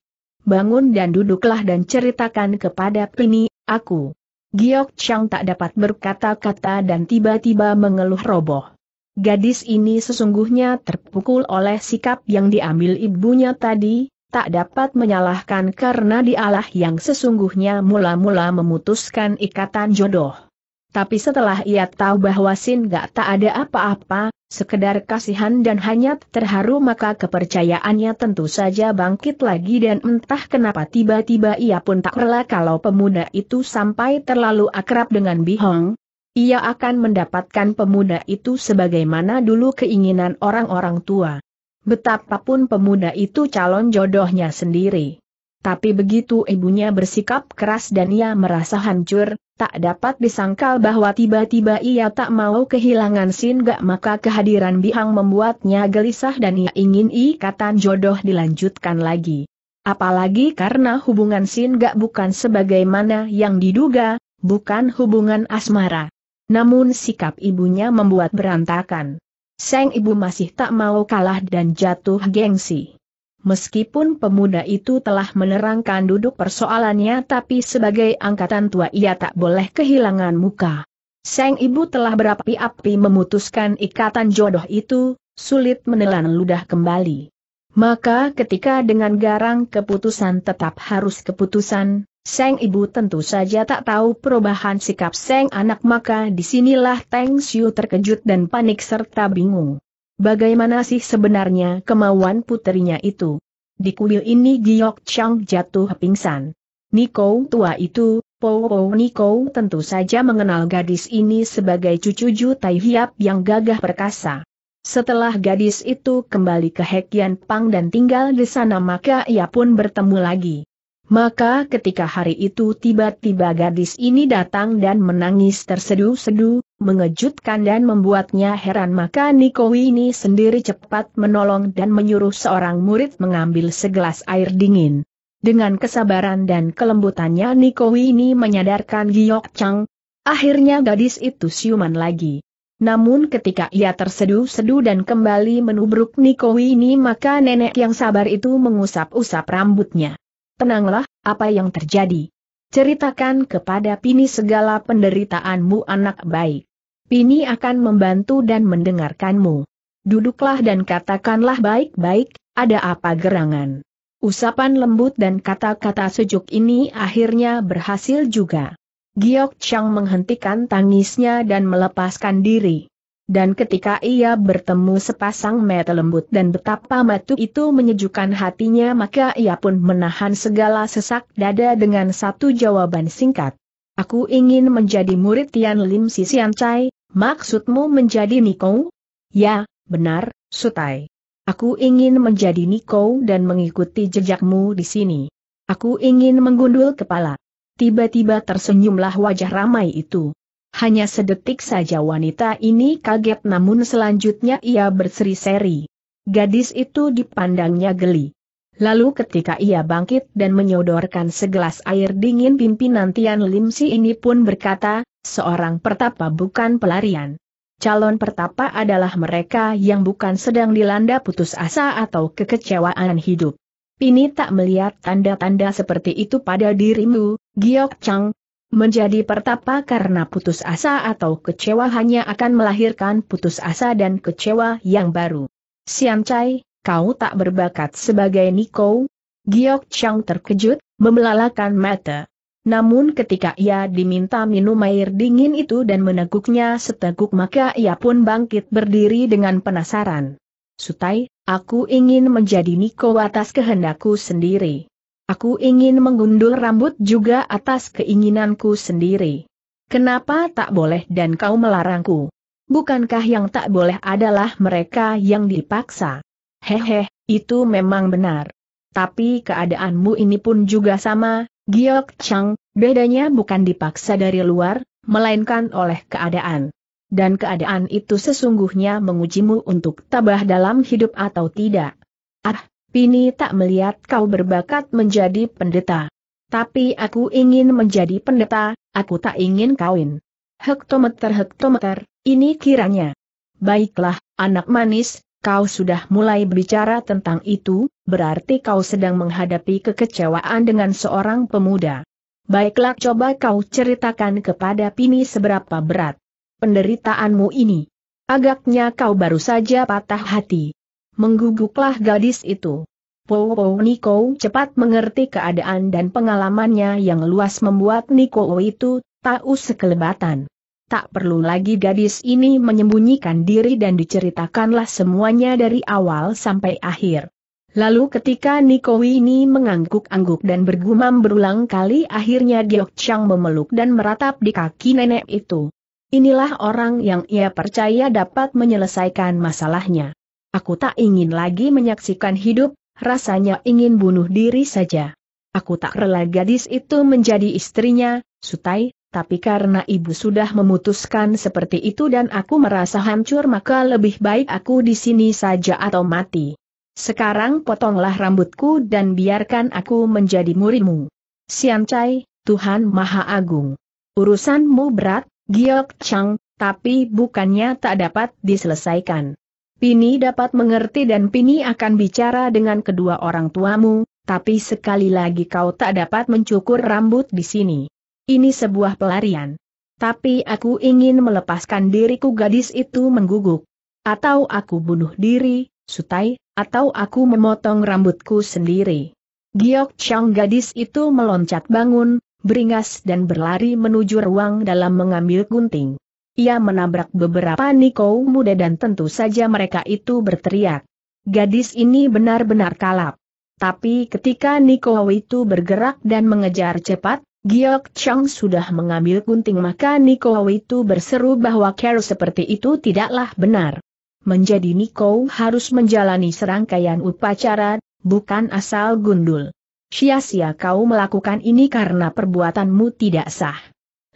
bangun dan duduklah dan ceritakan kepada Pini, aku. Giok Chang tak dapat berkata-kata dan tiba-tiba mengeluh roboh. Gadis ini sesungguhnya terpukul oleh sikap yang diambil ibunya tadi, tak dapat menyalahkan karena dialah yang sesungguhnya mula-mula memutuskan ikatan jodoh. Tapi setelah ia tahu bahwa Sin gak tak ada apa-apa, sekedar kasihan dan hanya terharu maka kepercayaannya tentu saja bangkit lagi dan entah kenapa tiba-tiba ia pun tak rela kalau pemuda itu sampai terlalu akrab dengan Bihong. Ia akan mendapatkan pemuda itu sebagaimana dulu keinginan orang-orang tua. Betapapun pemuda itu calon jodohnya sendiri. Tapi begitu ibunya bersikap keras dan ia merasa hancur, Tak dapat disangkal bahwa tiba-tiba ia tak mau kehilangan Singa maka kehadiran Bihang membuatnya gelisah dan ia ingin ikatan jodoh dilanjutkan lagi. Apalagi karena hubungan Singa bukan sebagaimana yang diduga, bukan hubungan asmara. Namun sikap ibunya membuat berantakan. Seng ibu masih tak mau kalah dan jatuh gengsi. Meskipun pemuda itu telah menerangkan duduk persoalannya tapi sebagai angkatan tua ia tak boleh kehilangan muka. Seng ibu telah berapi-api memutuskan ikatan jodoh itu, sulit menelan ludah kembali. Maka ketika dengan garang keputusan tetap harus keputusan, Seng ibu tentu saja tak tahu perubahan sikap Seng anak maka disinilah Teng Xiu terkejut dan panik serta bingung. Bagaimana sih sebenarnya kemauan putrinya itu? Di kuil ini Giok Chang jatuh pingsan. Niko tua itu, Po Niko tentu saja mengenal gadis ini sebagai cucu Ju Tai Hiap yang gagah perkasa. Setelah gadis itu kembali ke Hekian Pang dan tinggal di sana maka ia pun bertemu lagi. Maka ketika hari itu tiba-tiba gadis ini datang dan menangis terseduh-seduh, mengejutkan dan membuatnya heran maka Niko ini sendiri cepat menolong dan menyuruh seorang murid mengambil segelas air dingin. Dengan kesabaran dan kelembutannya Niko ini menyadarkan Giok Chang. Akhirnya gadis itu siuman lagi. Namun ketika ia terseduh-seduh dan kembali menubruk Niko ini maka nenek yang sabar itu mengusap-usap rambutnya. Tenanglah, apa yang terjadi? Ceritakan kepada Pini segala penderitaanmu anak baik. Pini akan membantu dan mendengarkanmu. Duduklah dan katakanlah baik-baik, ada apa gerangan. Usapan lembut dan kata-kata sejuk ini akhirnya berhasil juga. Giok Chang menghentikan tangisnya dan melepaskan diri. Dan ketika ia bertemu sepasang mata lembut dan betapa matu itu menyejukkan hatinya maka ia pun menahan segala sesak dada dengan satu jawaban singkat. Aku ingin menjadi murid Tian Lim Sian Chai, Maksudmu menjadi Niko? Ya, benar, Sutai. Aku ingin menjadi Niko dan mengikuti jejakmu di sini. Aku ingin menggundul kepala. Tiba-tiba tersenyumlah wajah ramai itu. Hanya sedetik saja wanita ini kaget namun selanjutnya ia berseri-seri. Gadis itu dipandangnya geli. Lalu ketika ia bangkit dan menyodorkan segelas air dingin pimpinan Tian Lim Si ini pun berkata, seorang pertapa bukan pelarian. Calon pertapa adalah mereka yang bukan sedang dilanda putus asa atau kekecewaan hidup. Pini tak melihat tanda-tanda seperti itu pada dirimu, Giok Chang. Menjadi pertapa karena putus asa atau kecewa hanya akan melahirkan putus asa dan kecewa yang baru. Sian Chai, kau tak berbakat sebagai Niko? Giok Chang terkejut, memelalakan mata. Namun ketika ia diminta minum air dingin itu dan meneguknya seteguk maka ia pun bangkit berdiri dengan penasaran. Sutai, aku ingin menjadi Niko atas kehendakku sendiri. Aku ingin menggundul rambut juga atas keinginanku sendiri. Kenapa tak boleh dan kau melarangku? Bukankah yang tak boleh adalah mereka yang dipaksa? Hehe, itu memang benar. Tapi keadaanmu ini pun juga sama, Giok Chang, bedanya bukan dipaksa dari luar, melainkan oleh keadaan. Dan keadaan itu sesungguhnya mengujimu untuk tabah dalam hidup atau tidak. Ah, Pini tak melihat kau berbakat menjadi pendeta. Tapi aku ingin menjadi pendeta, aku tak ingin kawin. Hektometer-hektometer, ini kiranya. Baiklah, anak manis, kau sudah mulai berbicara tentang itu, berarti kau sedang menghadapi kekecewaan dengan seorang pemuda. Baiklah coba kau ceritakan kepada Pini seberapa berat penderitaanmu ini. Agaknya kau baru saja patah hati. Mengguguklah gadis itu. Powo Niko cepat mengerti keadaan dan pengalamannya yang luas membuat Niko itu tahu sekelebatan tak perlu lagi gadis ini menyembunyikan diri dan diceritakanlah semuanya dari awal sampai akhir. Lalu ketika Niko ini mengangguk-angguk dan bergumam berulang kali akhirnya Giok Chang memeluk dan meratap di kaki nenek itu. Inilah orang yang ia percaya dapat menyelesaikan masalahnya. Aku tak ingin lagi menyaksikan hidup, rasanya ingin bunuh diri saja. Aku tak rela gadis itu menjadi istrinya, Sutai, tapi karena ibu sudah memutuskan seperti itu dan aku merasa hancur maka lebih baik aku di sini saja atau mati. Sekarang potonglah rambutku dan biarkan aku menjadi muridmu. Siancai, Tuhan Maha Agung. Urusanmu berat, Giok Chang, tapi bukannya tak dapat diselesaikan. Pini dapat mengerti dan Pini akan bicara dengan kedua orang tuamu, tapi sekali lagi kau tak dapat mencukur rambut di sini. Ini sebuah pelarian. Tapi aku ingin melepaskan diriku gadis itu mengguguk. Atau aku bunuh diri, Sutai, atau aku memotong rambutku sendiri. Giok Chang gadis itu meloncat bangun, beringas dan berlari menuju ruang dalam mengambil gunting. Ia menabrak beberapa Niko muda dan tentu saja mereka itu berteriak. Gadis ini benar-benar kalap. Tapi ketika Niko itu bergerak dan mengejar cepat, Giok Chang sudah mengambil gunting maka Niko itu berseru bahwa Carol seperti itu tidaklah benar. Menjadi Niko harus menjalani serangkaian upacara, bukan asal gundul. Sia-sia kau melakukan ini karena perbuatanmu tidak sah.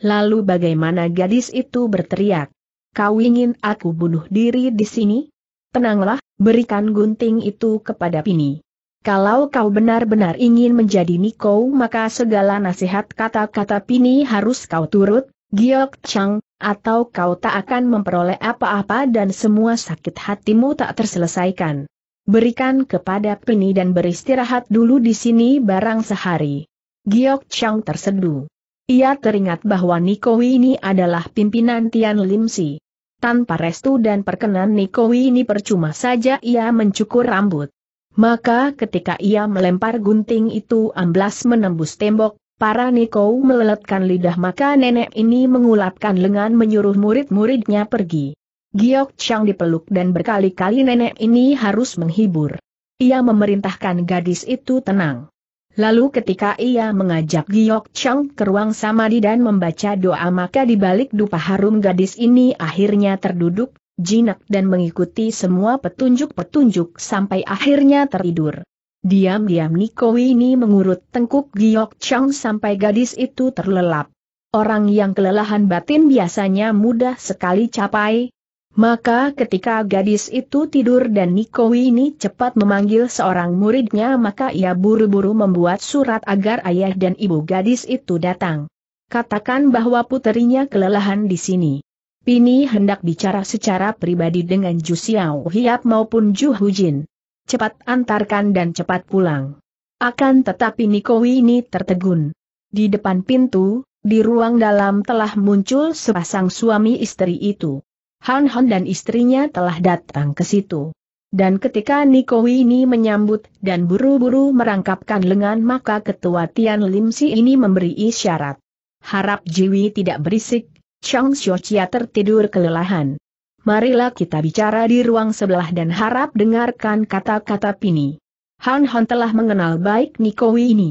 Lalu bagaimana gadis itu berteriak? Kau ingin aku bunuh diri di sini? Tenanglah, berikan gunting itu kepada Pini. Kalau kau benar-benar ingin menjadi Niko maka segala nasihat kata-kata Pini harus kau turut, Giok Chang, atau kau tak akan memperoleh apa-apa dan semua sakit hatimu tak terselesaikan. Berikan kepada Pini dan beristirahat dulu di sini barang sehari. Giok Chang terseduh. Ia teringat bahwa Niko ini adalah pimpinan Tian Lim Si. Tanpa restu dan perkenan Niko ini percuma saja ia mencukur rambut. Maka ketika ia melempar gunting itu amblas menembus tembok, para Niko meleletkan lidah maka nenek ini mengulapkan lengan menyuruh murid-muridnya pergi. Giok Chang dipeluk dan berkali-kali nenek ini harus menghibur. Ia memerintahkan gadis itu tenang. Lalu ketika ia mengajak Giok Chang ke ruang samadi dan membaca doa maka di balik dupa harum gadis ini akhirnya terduduk, jinak dan mengikuti semua petunjuk-petunjuk sampai akhirnya tertidur. Diam-diam Niko ini mengurut tengkuk Giok Chang sampai gadis itu terlelap. Orang yang kelelahan batin biasanya mudah sekali capai. Maka ketika gadis itu tidur dan Niko ini cepat memanggil seorang muridnya maka ia buru-buru membuat surat agar ayah dan ibu gadis itu datang. Katakan bahwa puterinya kelelahan di sini. Pini hendak bicara secara pribadi dengan Ju Xiao Hiap maupun Ju Hujin. Cepat antarkan dan cepat pulang. Akan tetapi Niko ini tertegun. Di depan pintu, di ruang dalam telah muncul sepasang suami istri itu. Han Han dan istrinya telah datang ke situ. Dan ketika Niko ini menyambut dan buru-buru merangkapkan lengan maka ketua Tian Lim Si ini memberi isyarat. Harap Jiwi tidak berisik, Chang Xiochia tertidur kelelahan. Marilah kita bicara di ruang sebelah dan harap dengarkan kata-kata Pini. Han Han telah mengenal baik Nikowi ini.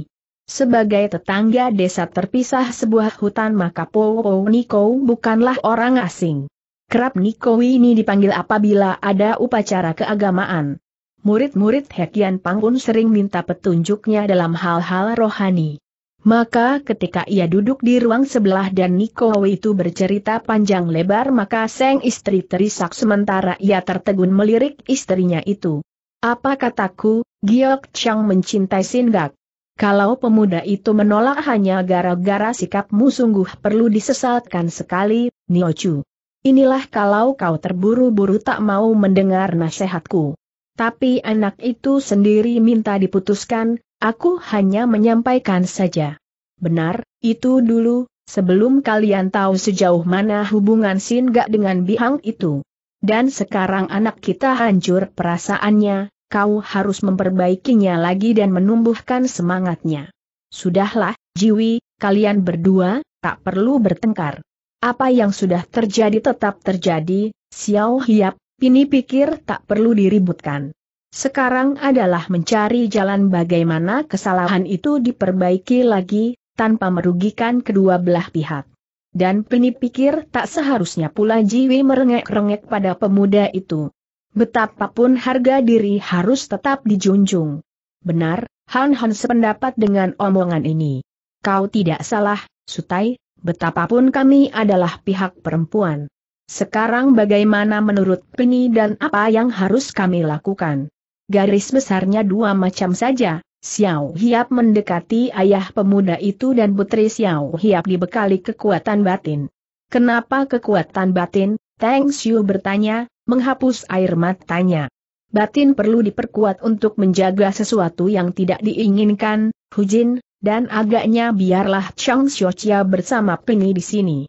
Sebagai tetangga desa terpisah sebuah hutan maka Po Niko bukanlah orang asing. Kerap Nikowi ini dipanggil apabila ada upacara keagamaan. Murid-murid Hekian Pang pun sering minta petunjuknya dalam hal-hal rohani. Maka ketika ia duduk di ruang sebelah dan Niko itu bercerita panjang lebar maka sang istri terisak sementara ia tertegun melirik istrinya itu. Apa kataku, Giok Chang mencintai Singak. Kalau pemuda itu menolak hanya gara-gara sikapmu sungguh perlu disesatkan sekali, Niochu. Inilah kalau kau terburu-buru tak mau mendengar nasihatku. Tapi anak itu sendiri minta diputuskan, aku hanya menyampaikan saja. Benar, itu dulu, sebelum kalian tahu sejauh mana hubungan gak dengan Bihang itu. Dan sekarang anak kita hancur perasaannya, kau harus memperbaikinya lagi dan menumbuhkan semangatnya. Sudahlah, Jiwi, kalian berdua, tak perlu bertengkar. Apa yang sudah terjadi tetap terjadi, Xiao Hiap, Pini pikir tak perlu diributkan. Sekarang adalah mencari jalan bagaimana kesalahan itu diperbaiki lagi, tanpa merugikan kedua belah pihak. Dan Pini pikir tak seharusnya pula Jiwi merengek-rengek pada pemuda itu. Betapapun harga diri harus tetap dijunjung. Benar, Han Han sependapat dengan omongan ini. Kau tidak salah, Sutai, betapapun kami adalah pihak perempuan. Sekarang bagaimana menurut Penny dan apa yang harus kami lakukan? Garis besarnya dua macam saja, Xiao Hiap mendekati ayah pemuda itu dan putri Xiao Hiap dibekali kekuatan batin. Kenapa kekuatan batin? Tang Xiu bertanya, menghapus air matanya. Batin perlu diperkuat untuk menjaga sesuatu yang tidak diinginkan, Hujin, dan agaknya biarlah Chang Xiuqia bersama Penny di sini.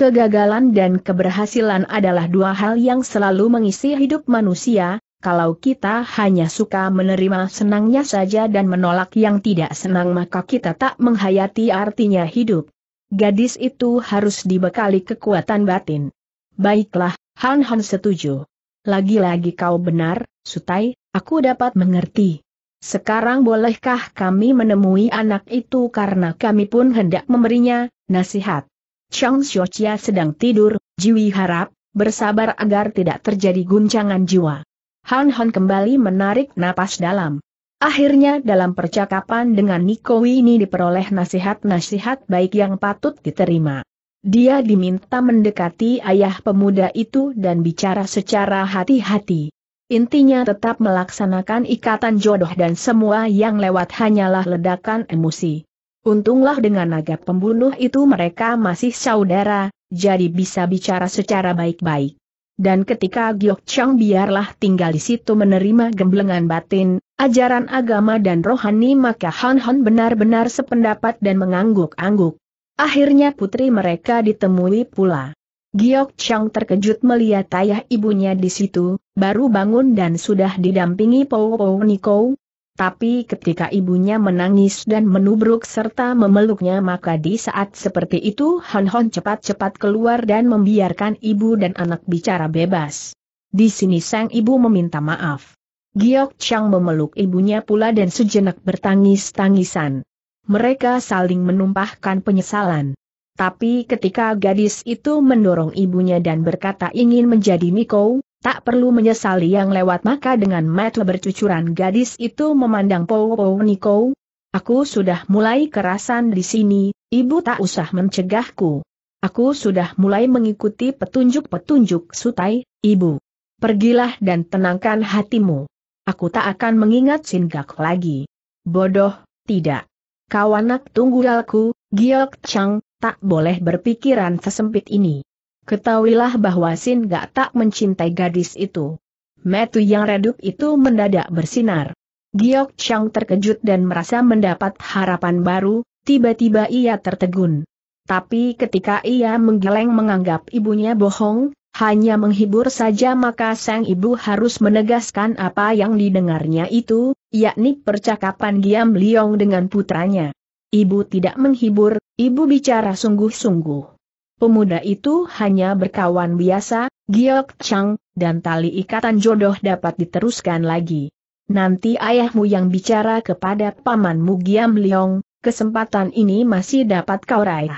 Kegagalan dan keberhasilan adalah dua hal yang selalu mengisi hidup manusia, kalau kita hanya suka menerima senangnya saja dan menolak yang tidak senang maka kita tak menghayati artinya hidup. Gadis itu harus dibekali kekuatan batin. Baiklah, Han Han setuju. Lagi-lagi kau benar, Sutai, aku dapat mengerti. Sekarang bolehkah kami menemui anak itu karena kami pun hendak memberinya nasihat. Chang Xiuqia sedang tidur, Jiwi harap, bersabar agar tidak terjadi guncangan jiwa. Han Han kembali menarik napas dalam. Akhirnya dalam percakapan dengan Niko ini diperoleh nasihat-nasihat baik yang patut diterima. Dia diminta mendekati ayah pemuda itu dan bicara secara hati-hati. Intinya tetap melaksanakan ikatan jodoh dan semua yang lewat hanyalah ledakan emosi. Untunglah dengan naga pembunuh itu mereka masih saudara, jadi bisa bicara secara baik-baik. Dan ketika Giok Chang biarlah tinggal di situ menerima gemblengan batin, ajaran agama dan rohani maka Han Han benar-benar sependapat dan mengangguk-angguk. Akhirnya putri mereka ditemui pula. Giok Chang terkejut melihat ayah ibunya di situ, baru bangun dan sudah didampingi Po Po Niko, tapi ketika ibunya menangis dan menubruk serta memeluknya maka di saat seperti itu Han Hon cepat-cepat keluar dan membiarkan ibu dan anak bicara bebas. Di sini sang ibu meminta maaf. Giok Chang memeluk ibunya pula dan sejenak bertangis-tangisan. Mereka saling menumpahkan penyesalan. Tapi ketika gadis itu mendorong ibunya dan berkata ingin menjadi Miko, Tak perlu menyesali yang lewat maka dengan mata bercucuran gadis itu memandang Powo -po Niko. Aku sudah mulai kerasan di sini, ibu tak usah mencegahku. Aku sudah mulai mengikuti petunjuk-petunjuk sutai, ibu. Pergilah dan tenangkan hatimu. Aku tak akan mengingat singgak lagi. Bodoh, tidak. Kawanak anak Giok Chang, tak boleh berpikiran sesempit ini. Ketahuilah bahwa Sin Gak tak mencintai gadis itu. Metu yang redup itu mendadak bersinar. Giok Chang terkejut dan merasa mendapat harapan baru, tiba-tiba ia tertegun. Tapi ketika ia menggeleng menganggap ibunya bohong, hanya menghibur saja maka sang ibu harus menegaskan apa yang didengarnya itu, yakni percakapan Giam Liong dengan putranya. Ibu tidak menghibur, ibu bicara sungguh-sungguh. Pemuda itu hanya berkawan biasa, giok Chang, dan tali ikatan jodoh dapat diteruskan lagi. Nanti ayahmu yang bicara kepada pamanmu Giam Leong, kesempatan ini masih dapat kau raih.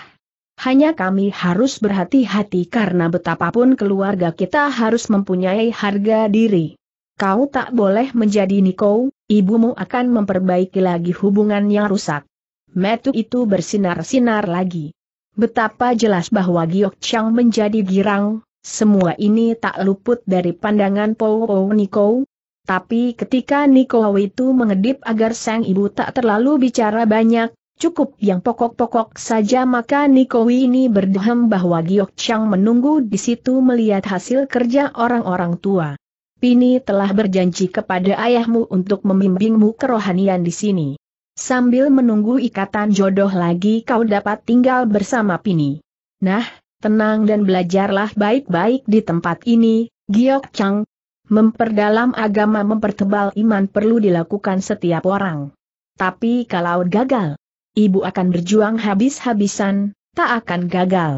Hanya kami harus berhati-hati karena betapapun keluarga kita harus mempunyai harga diri. Kau tak boleh menjadi Niko, ibumu akan memperbaiki lagi hubungan yang rusak. Metu itu bersinar-sinar lagi. Betapa jelas bahwa Giok Chang menjadi girang, semua ini tak luput dari pandangan Po Niko. Tapi ketika Niko itu mengedip agar sang ibu tak terlalu bicara banyak, cukup yang pokok-pokok saja maka Niko ini berdehem bahwa Giok Chang menunggu di situ melihat hasil kerja orang-orang tua. Pini telah berjanji kepada ayahmu untuk membimbingmu kerohanian di sini. Sambil menunggu ikatan jodoh lagi kau dapat tinggal bersama Pini. Nah, tenang dan belajarlah baik-baik di tempat ini, Giok Chang. Memperdalam agama mempertebal iman perlu dilakukan setiap orang. Tapi kalau gagal, ibu akan berjuang habis-habisan, tak akan gagal.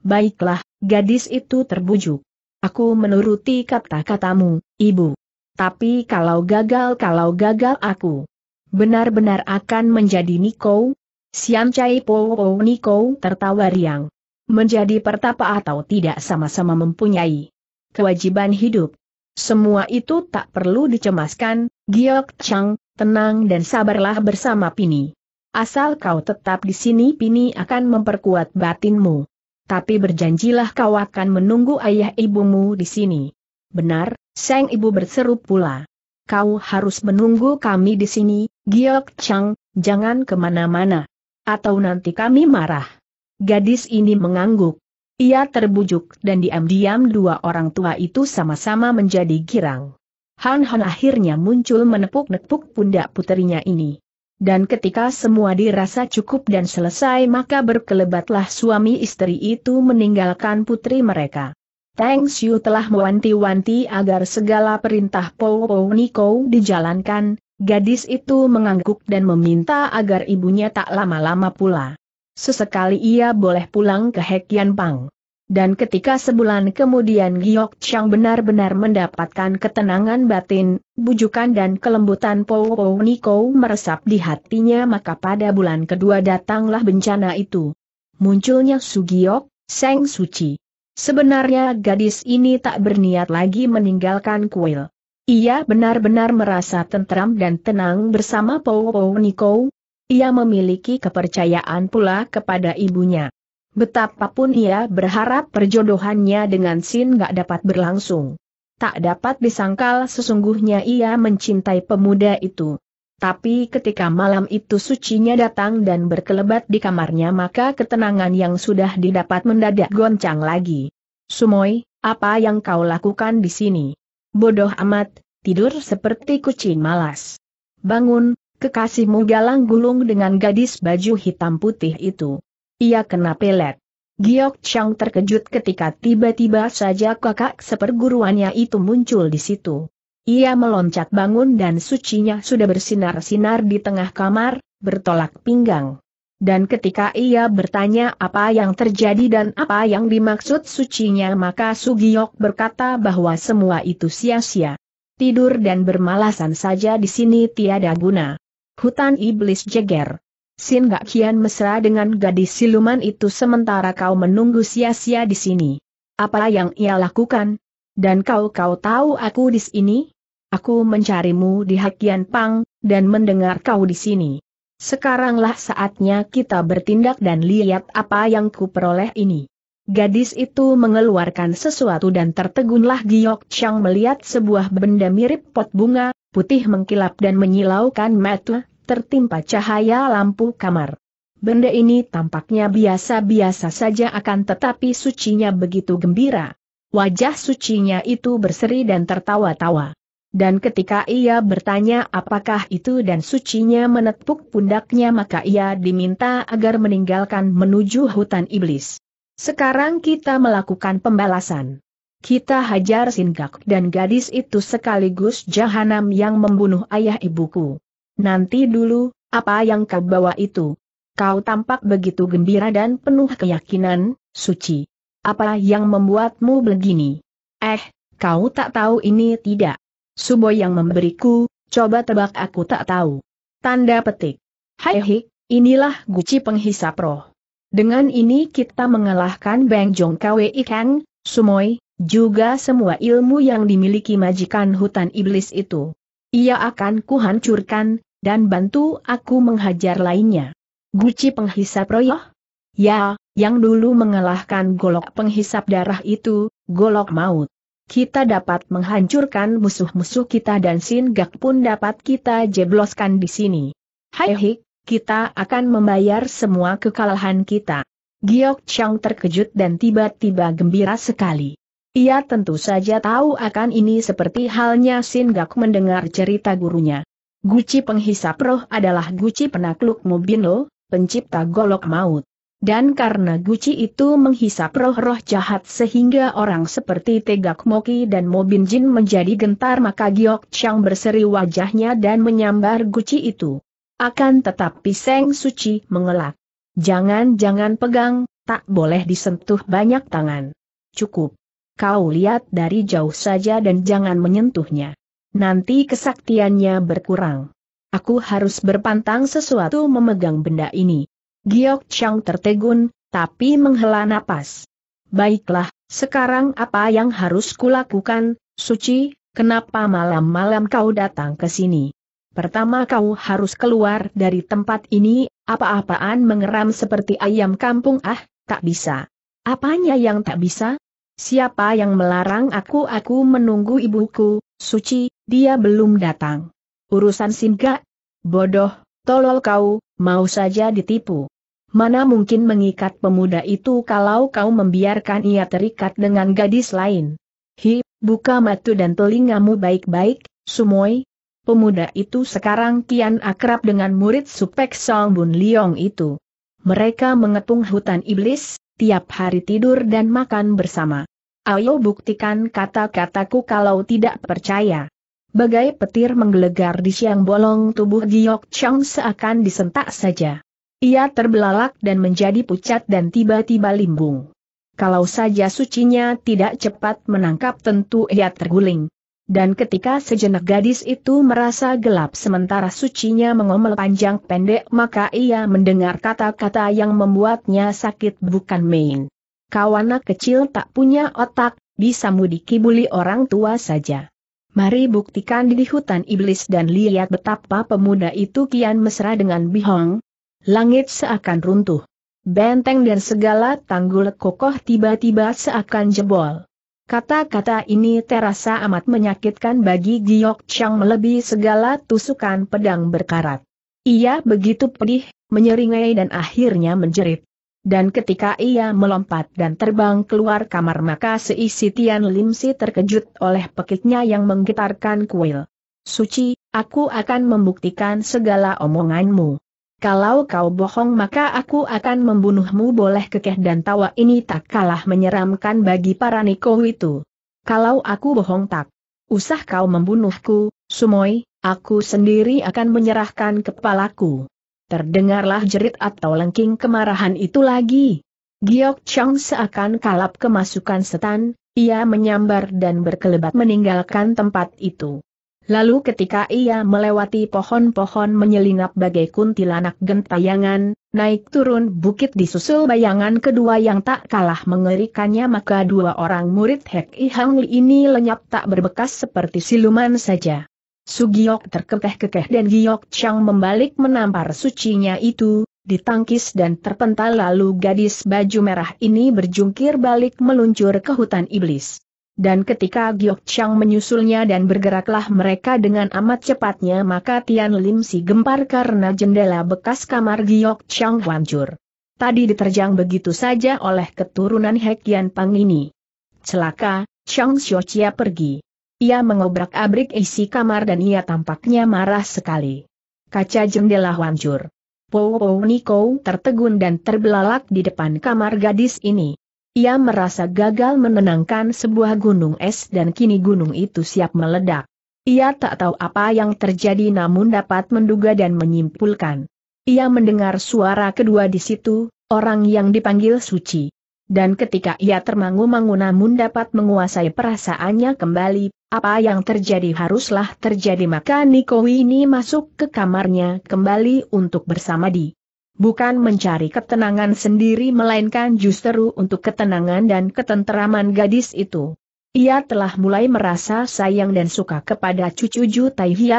Baiklah, gadis itu terbujuk. Aku menuruti kata-katamu, ibu. Tapi kalau gagal kalau gagal aku benar-benar akan menjadi Niko? Siam Chai Po Niko tertawa riang. Menjadi pertapa atau tidak sama-sama mempunyai kewajiban hidup. Semua itu tak perlu dicemaskan, Giok Chang, tenang dan sabarlah bersama Pini. Asal kau tetap di sini Pini akan memperkuat batinmu. Tapi berjanjilah kau akan menunggu ayah ibumu di sini. Benar, sang ibu berseru pula kau harus menunggu kami di sini, Giok Chang, jangan kemana-mana. Atau nanti kami marah. Gadis ini mengangguk. Ia terbujuk dan diam-diam dua orang tua itu sama-sama menjadi girang. Han Han akhirnya muncul menepuk-nepuk pundak putrinya ini. Dan ketika semua dirasa cukup dan selesai maka berkelebatlah suami istri itu meninggalkan putri mereka. Tang Xiu telah mewanti-wanti agar segala perintah Po Po Niko dijalankan, gadis itu mengangguk dan meminta agar ibunya tak lama-lama pula. Sesekali ia boleh pulang ke Hekian Pang. Dan ketika sebulan kemudian Giok Chang benar-benar mendapatkan ketenangan batin, bujukan dan kelembutan Po Po Niko meresap di hatinya maka pada bulan kedua datanglah bencana itu. Munculnya Sugiyok Seng Suci. Sebenarnya gadis ini tak berniat lagi meninggalkan kuil. Ia benar-benar merasa tentram dan tenang bersama Pou Niko. Ia memiliki kepercayaan pula kepada ibunya. Betapapun ia berharap perjodohannya dengan Sin gak dapat berlangsung. Tak dapat disangkal sesungguhnya ia mencintai pemuda itu. Tapi ketika malam itu sucinya datang dan berkelebat di kamarnya maka ketenangan yang sudah didapat mendadak goncang lagi. Sumoy, apa yang kau lakukan di sini? Bodoh amat, tidur seperti kucing malas. Bangun, kekasihmu galang gulung dengan gadis baju hitam putih itu. Ia kena pelet. Giok Chang terkejut ketika tiba-tiba saja kakak seperguruannya itu muncul di situ. Ia meloncat bangun dan sucinya sudah bersinar-sinar di tengah kamar, bertolak pinggang. Dan ketika ia bertanya apa yang terjadi dan apa yang dimaksud sucinya maka Sugiyok berkata bahwa semua itu sia-sia. Tidur dan bermalasan saja di sini tiada guna. Hutan iblis jeger. Sin Gak Kian mesra dengan gadis siluman itu sementara kau menunggu sia-sia di sini. Apa yang ia lakukan, dan kau-kau tahu aku di sini? Aku mencarimu di Hakian Pang, dan mendengar kau di sini. Sekaranglah saatnya kita bertindak dan lihat apa yang kuperoleh ini. Gadis itu mengeluarkan sesuatu dan tertegunlah Giok Chang melihat sebuah benda mirip pot bunga, putih mengkilap dan menyilaukan mata, tertimpa cahaya lampu kamar. Benda ini tampaknya biasa-biasa saja akan tetapi sucinya begitu gembira. Wajah sucinya itu berseri dan tertawa-tawa. Dan ketika ia bertanya apakah itu dan sucinya menepuk pundaknya maka ia diminta agar meninggalkan menuju hutan iblis. Sekarang kita melakukan pembalasan. Kita hajar Singak dan gadis itu sekaligus jahanam yang membunuh ayah ibuku. Nanti dulu, apa yang kau bawa itu? Kau tampak begitu gembira dan penuh keyakinan, suci. Apa yang membuatmu begini? Eh, kau tak tahu ini tidak? Subo yang memberiku, coba tebak aku tak tahu. Tanda petik. Hai hik, inilah guci penghisap roh. Dengan ini kita mengalahkan Bang Jong Kwe Ikang, Sumoy, juga semua ilmu yang dimiliki majikan hutan iblis itu. Ia akan kuhancurkan, dan bantu aku menghajar lainnya. Guci penghisap roh? Ya. Ya, yang dulu mengalahkan golok penghisap darah itu, golok maut. Kita dapat menghancurkan musuh-musuh kita dan Sin Gak pun dapat kita jebloskan di sini. Hai kita akan membayar semua kekalahan kita. Giok Chang terkejut dan tiba-tiba gembira sekali. Ia tentu saja tahu akan ini seperti halnya Sin Gak mendengar cerita gurunya. Guci penghisap roh adalah guci penakluk Mubino, pencipta golok maut. Dan karena Guci itu menghisap roh-roh jahat sehingga orang seperti Tegak Moki dan Mobin Jin menjadi gentar maka Giok Chang berseri wajahnya dan menyambar Guci itu. Akan tetapi Seng Suci mengelak. Jangan-jangan pegang, tak boleh disentuh banyak tangan. Cukup. Kau lihat dari jauh saja dan jangan menyentuhnya. Nanti kesaktiannya berkurang. Aku harus berpantang sesuatu memegang benda ini. Giok Chang tertegun, tapi menghela napas. Baiklah, sekarang apa yang harus kulakukan, Suci, kenapa malam-malam kau datang ke sini? Pertama kau harus keluar dari tempat ini, apa-apaan mengeram seperti ayam kampung ah, tak bisa. Apanya yang tak bisa? Siapa yang melarang aku aku menunggu ibuku, Suci, dia belum datang. Urusan Singa? Bodoh, Tolol kau, mau saja ditipu. Mana mungkin mengikat pemuda itu kalau kau membiarkan ia terikat dengan gadis lain. Hi, buka mata dan telingamu baik-baik, Sumoy. Pemuda itu sekarang kian akrab dengan murid Supek Song Bun Liong itu. Mereka mengepung hutan iblis, tiap hari tidur dan makan bersama. Ayo buktikan kata-kataku kalau tidak percaya bagai petir menggelegar di siang bolong tubuh Giok Chang seakan disentak saja. Ia terbelalak dan menjadi pucat dan tiba-tiba limbung. Kalau saja sucinya tidak cepat menangkap tentu ia terguling. Dan ketika sejenak gadis itu merasa gelap sementara sucinya mengomel panjang pendek maka ia mendengar kata-kata yang membuatnya sakit bukan main. Kawana kecil tak punya otak, bisa mudikibuli orang tua saja mari buktikan di hutan iblis dan lihat betapa pemuda itu kian mesra dengan Bihong. Langit seakan runtuh. Benteng dan segala tanggul kokoh tiba-tiba seakan jebol. Kata-kata ini terasa amat menyakitkan bagi Giok Chang melebihi segala tusukan pedang berkarat. Ia begitu pedih, menyeringai dan akhirnya menjerit. Dan ketika ia melompat dan terbang keluar kamar maka seisi Tian Limsi terkejut oleh pekiknya yang menggetarkan kuil. Suci, aku akan membuktikan segala omonganmu. Kalau kau bohong maka aku akan membunuhmu boleh kekeh dan tawa ini tak kalah menyeramkan bagi para Niko itu. Kalau aku bohong tak usah kau membunuhku, Sumoy, aku sendiri akan menyerahkan kepalaku. Terdengarlah jerit atau lengking kemarahan itu lagi. Giok Chang seakan kalap kemasukan setan, ia menyambar dan berkelebat meninggalkan tempat itu. Lalu ketika ia melewati pohon-pohon menyelinap bagai kuntilanak gentayangan, naik turun bukit disusul bayangan kedua yang tak kalah mengerikannya maka dua orang murid Hek Ihang Li ini lenyap tak berbekas seperti siluman saja. Sugiok terkekeh-kekeh dan Giok Chang membalik menampar sucinya itu, ditangkis dan terpental lalu gadis baju merah ini berjungkir balik meluncur ke hutan iblis. Dan ketika Giok Chang menyusulnya dan bergeraklah mereka dengan amat cepatnya maka Tian Lim si gempar karena jendela bekas kamar Giok Chang wancur. Tadi diterjang begitu saja oleh keturunan Hekian Pang ini. Celaka, Chang Xiuqia pergi. Ia mengobrak-abrik isi kamar dan ia tampaknya marah sekali. Kaca jendela hancur. Powo Niko tertegun dan terbelalak di depan kamar gadis ini. Ia merasa gagal menenangkan sebuah gunung es dan kini gunung itu siap meledak. Ia tak tahu apa yang terjadi namun dapat menduga dan menyimpulkan. Ia mendengar suara kedua di situ, orang yang dipanggil suci dan ketika ia termangu-mangu namun dapat menguasai perasaannya kembali, apa yang terjadi haruslah terjadi maka Niko ini masuk ke kamarnya kembali untuk bersama di. Bukan mencari ketenangan sendiri melainkan justru untuk ketenangan dan ketenteraman gadis itu. Ia telah mulai merasa sayang dan suka kepada cucu cucu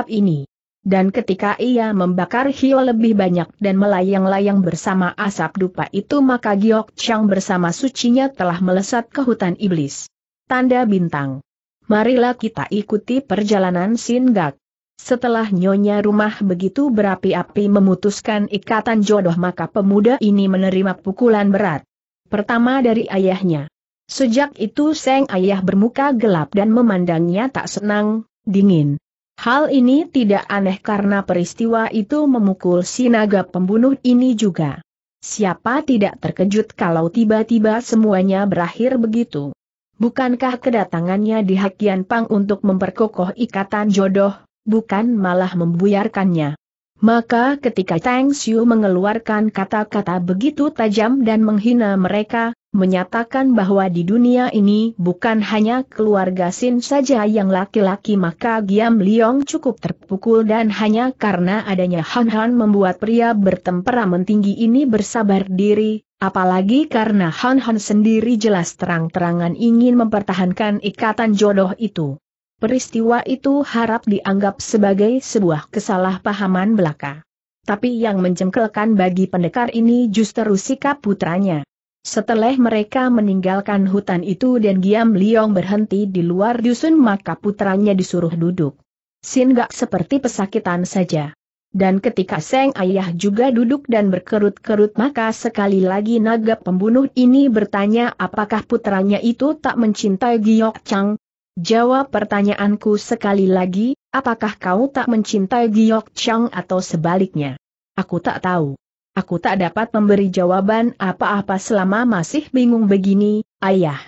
ini. Dan ketika ia membakar Hio lebih banyak dan melayang-layang bersama asap dupa itu maka Giok Chang bersama sucinya telah melesat ke hutan iblis. Tanda bintang. Marilah kita ikuti perjalanan Gak. Setelah nyonya rumah begitu berapi-api memutuskan ikatan jodoh maka pemuda ini menerima pukulan berat. Pertama dari ayahnya. Sejak itu Seng ayah bermuka gelap dan memandangnya tak senang, dingin, Hal ini tidak aneh karena peristiwa itu memukul si naga pembunuh ini juga. Siapa tidak terkejut kalau tiba-tiba semuanya berakhir begitu? Bukankah kedatangannya di Hakian Pang untuk memperkokoh ikatan jodoh, bukan malah membuyarkannya? Maka ketika Tang Xiu mengeluarkan kata-kata begitu tajam dan menghina mereka, menyatakan bahwa di dunia ini bukan hanya keluarga Sin saja yang laki-laki maka Giam Liong cukup terpukul dan hanya karena adanya Han Han membuat pria bertemperamen tinggi ini bersabar diri, apalagi karena Han Han sendiri jelas terang-terangan ingin mempertahankan ikatan jodoh itu. Peristiwa itu harap dianggap sebagai sebuah kesalahpahaman belaka. Tapi yang mencengkelkan bagi pendekar ini justru sikap putranya. Setelah mereka meninggalkan hutan itu dan Giam Liong berhenti di luar dusun maka putranya disuruh duduk. Sin gak seperti pesakitan saja. Dan ketika Seng Ayah juga duduk dan berkerut-kerut maka sekali lagi naga pembunuh ini bertanya apakah putranya itu tak mencintai Giok Chang, Jawab pertanyaanku sekali lagi, apakah kau tak mencintai Giok Chang atau sebaliknya? Aku tak tahu. Aku tak dapat memberi jawaban apa-apa selama masih bingung begini, ayah.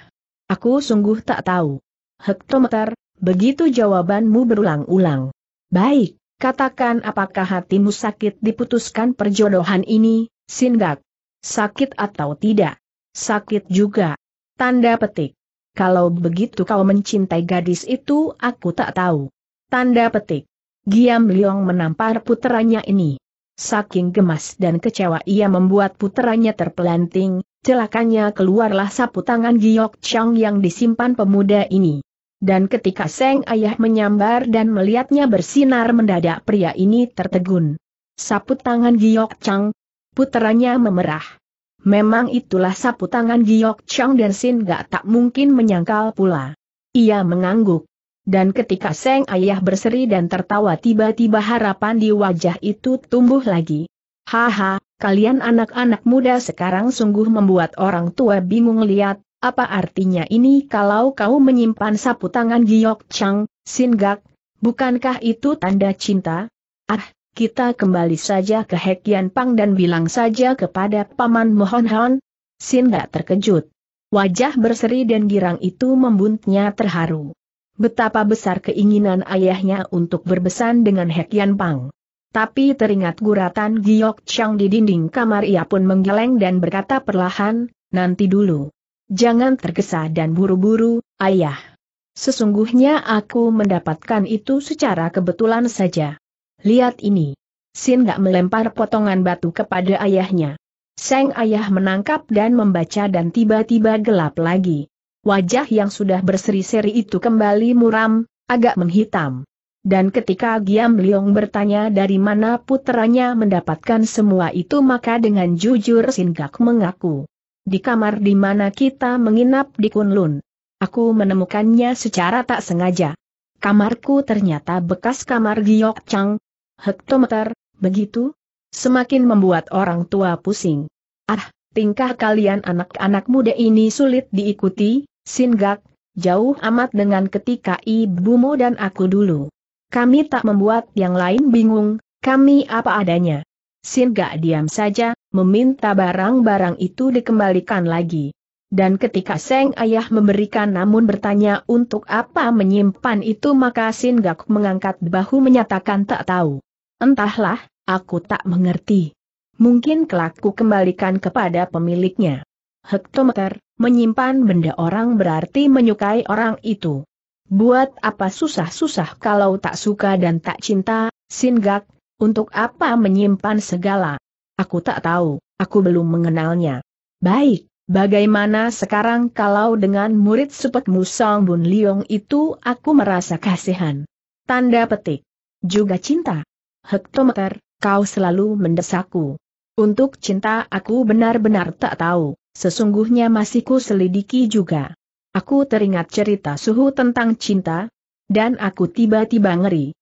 Aku sungguh tak tahu. Hektometer, begitu jawabanmu berulang-ulang. Baik, katakan apakah hatimu sakit diputuskan perjodohan ini, Singak. Sakit atau tidak? Sakit juga. Tanda petik kalau begitu kau mencintai gadis itu aku tak tahu. Tanda petik. Giam Liong menampar puteranya ini. Saking gemas dan kecewa ia membuat puteranya terpelanting, celakanya keluarlah sapu tangan Giok Chang yang disimpan pemuda ini. Dan ketika Seng Ayah menyambar dan melihatnya bersinar mendadak pria ini tertegun. Sapu tangan Giok Chang, puteranya memerah. Memang itulah sapu tangan Giok Chang dan Sin gak tak mungkin menyangkal pula. Ia mengangguk. Dan ketika Seng Ayah berseri dan tertawa tiba-tiba harapan di wajah itu tumbuh lagi. Haha, kalian anak-anak muda sekarang sungguh membuat orang tua bingung lihat, apa artinya ini kalau kau menyimpan sapu tangan Giok Chang, Sin Gak, bukankah itu tanda cinta? Ah, kita kembali saja ke Hekian Pang dan bilang saja kepada Paman Mohon Hon. Sin gak terkejut. Wajah berseri dan girang itu membuntnya terharu. Betapa besar keinginan ayahnya untuk berbesan dengan Hekian Pang. Tapi teringat guratan Giok Chang di dinding kamar ia pun menggeleng dan berkata perlahan, nanti dulu. Jangan tergesa dan buru-buru, ayah. Sesungguhnya aku mendapatkan itu secara kebetulan saja. Lihat ini. Sin gak melempar potongan batu kepada ayahnya. Seng ayah menangkap dan membaca dan tiba-tiba gelap lagi. Wajah yang sudah berseri-seri itu kembali muram, agak menghitam. Dan ketika Giam Liong bertanya dari mana putranya mendapatkan semua itu maka dengan jujur gak mengaku. Di kamar di mana kita menginap di Kunlun. Aku menemukannya secara tak sengaja. Kamarku ternyata bekas kamar Giok Chang, hektometer, begitu? Semakin membuat orang tua pusing. Ah, tingkah kalian anak-anak muda ini sulit diikuti, singgak, jauh amat dengan ketika ibumu dan aku dulu. Kami tak membuat yang lain bingung, kami apa adanya. Singgah diam saja, meminta barang-barang itu dikembalikan lagi. Dan ketika Seng Ayah memberikan namun bertanya untuk apa menyimpan itu maka singgah mengangkat bahu menyatakan tak tahu. Entahlah, aku tak mengerti. Mungkin kelaku kembalikan kepada pemiliknya. Hektometer, menyimpan benda orang berarti menyukai orang itu. Buat apa susah-susah kalau tak suka dan tak cinta, Singak, untuk apa menyimpan segala? Aku tak tahu, aku belum mengenalnya. Baik, bagaimana sekarang kalau dengan murid sepetmu Musang Bun Liong itu aku merasa kasihan? Tanda petik. Juga cinta hektometer, kau selalu mendesakku. Untuk cinta aku benar-benar tak tahu, sesungguhnya masih ku selidiki juga. Aku teringat cerita suhu tentang cinta, dan aku tiba-tiba ngeri.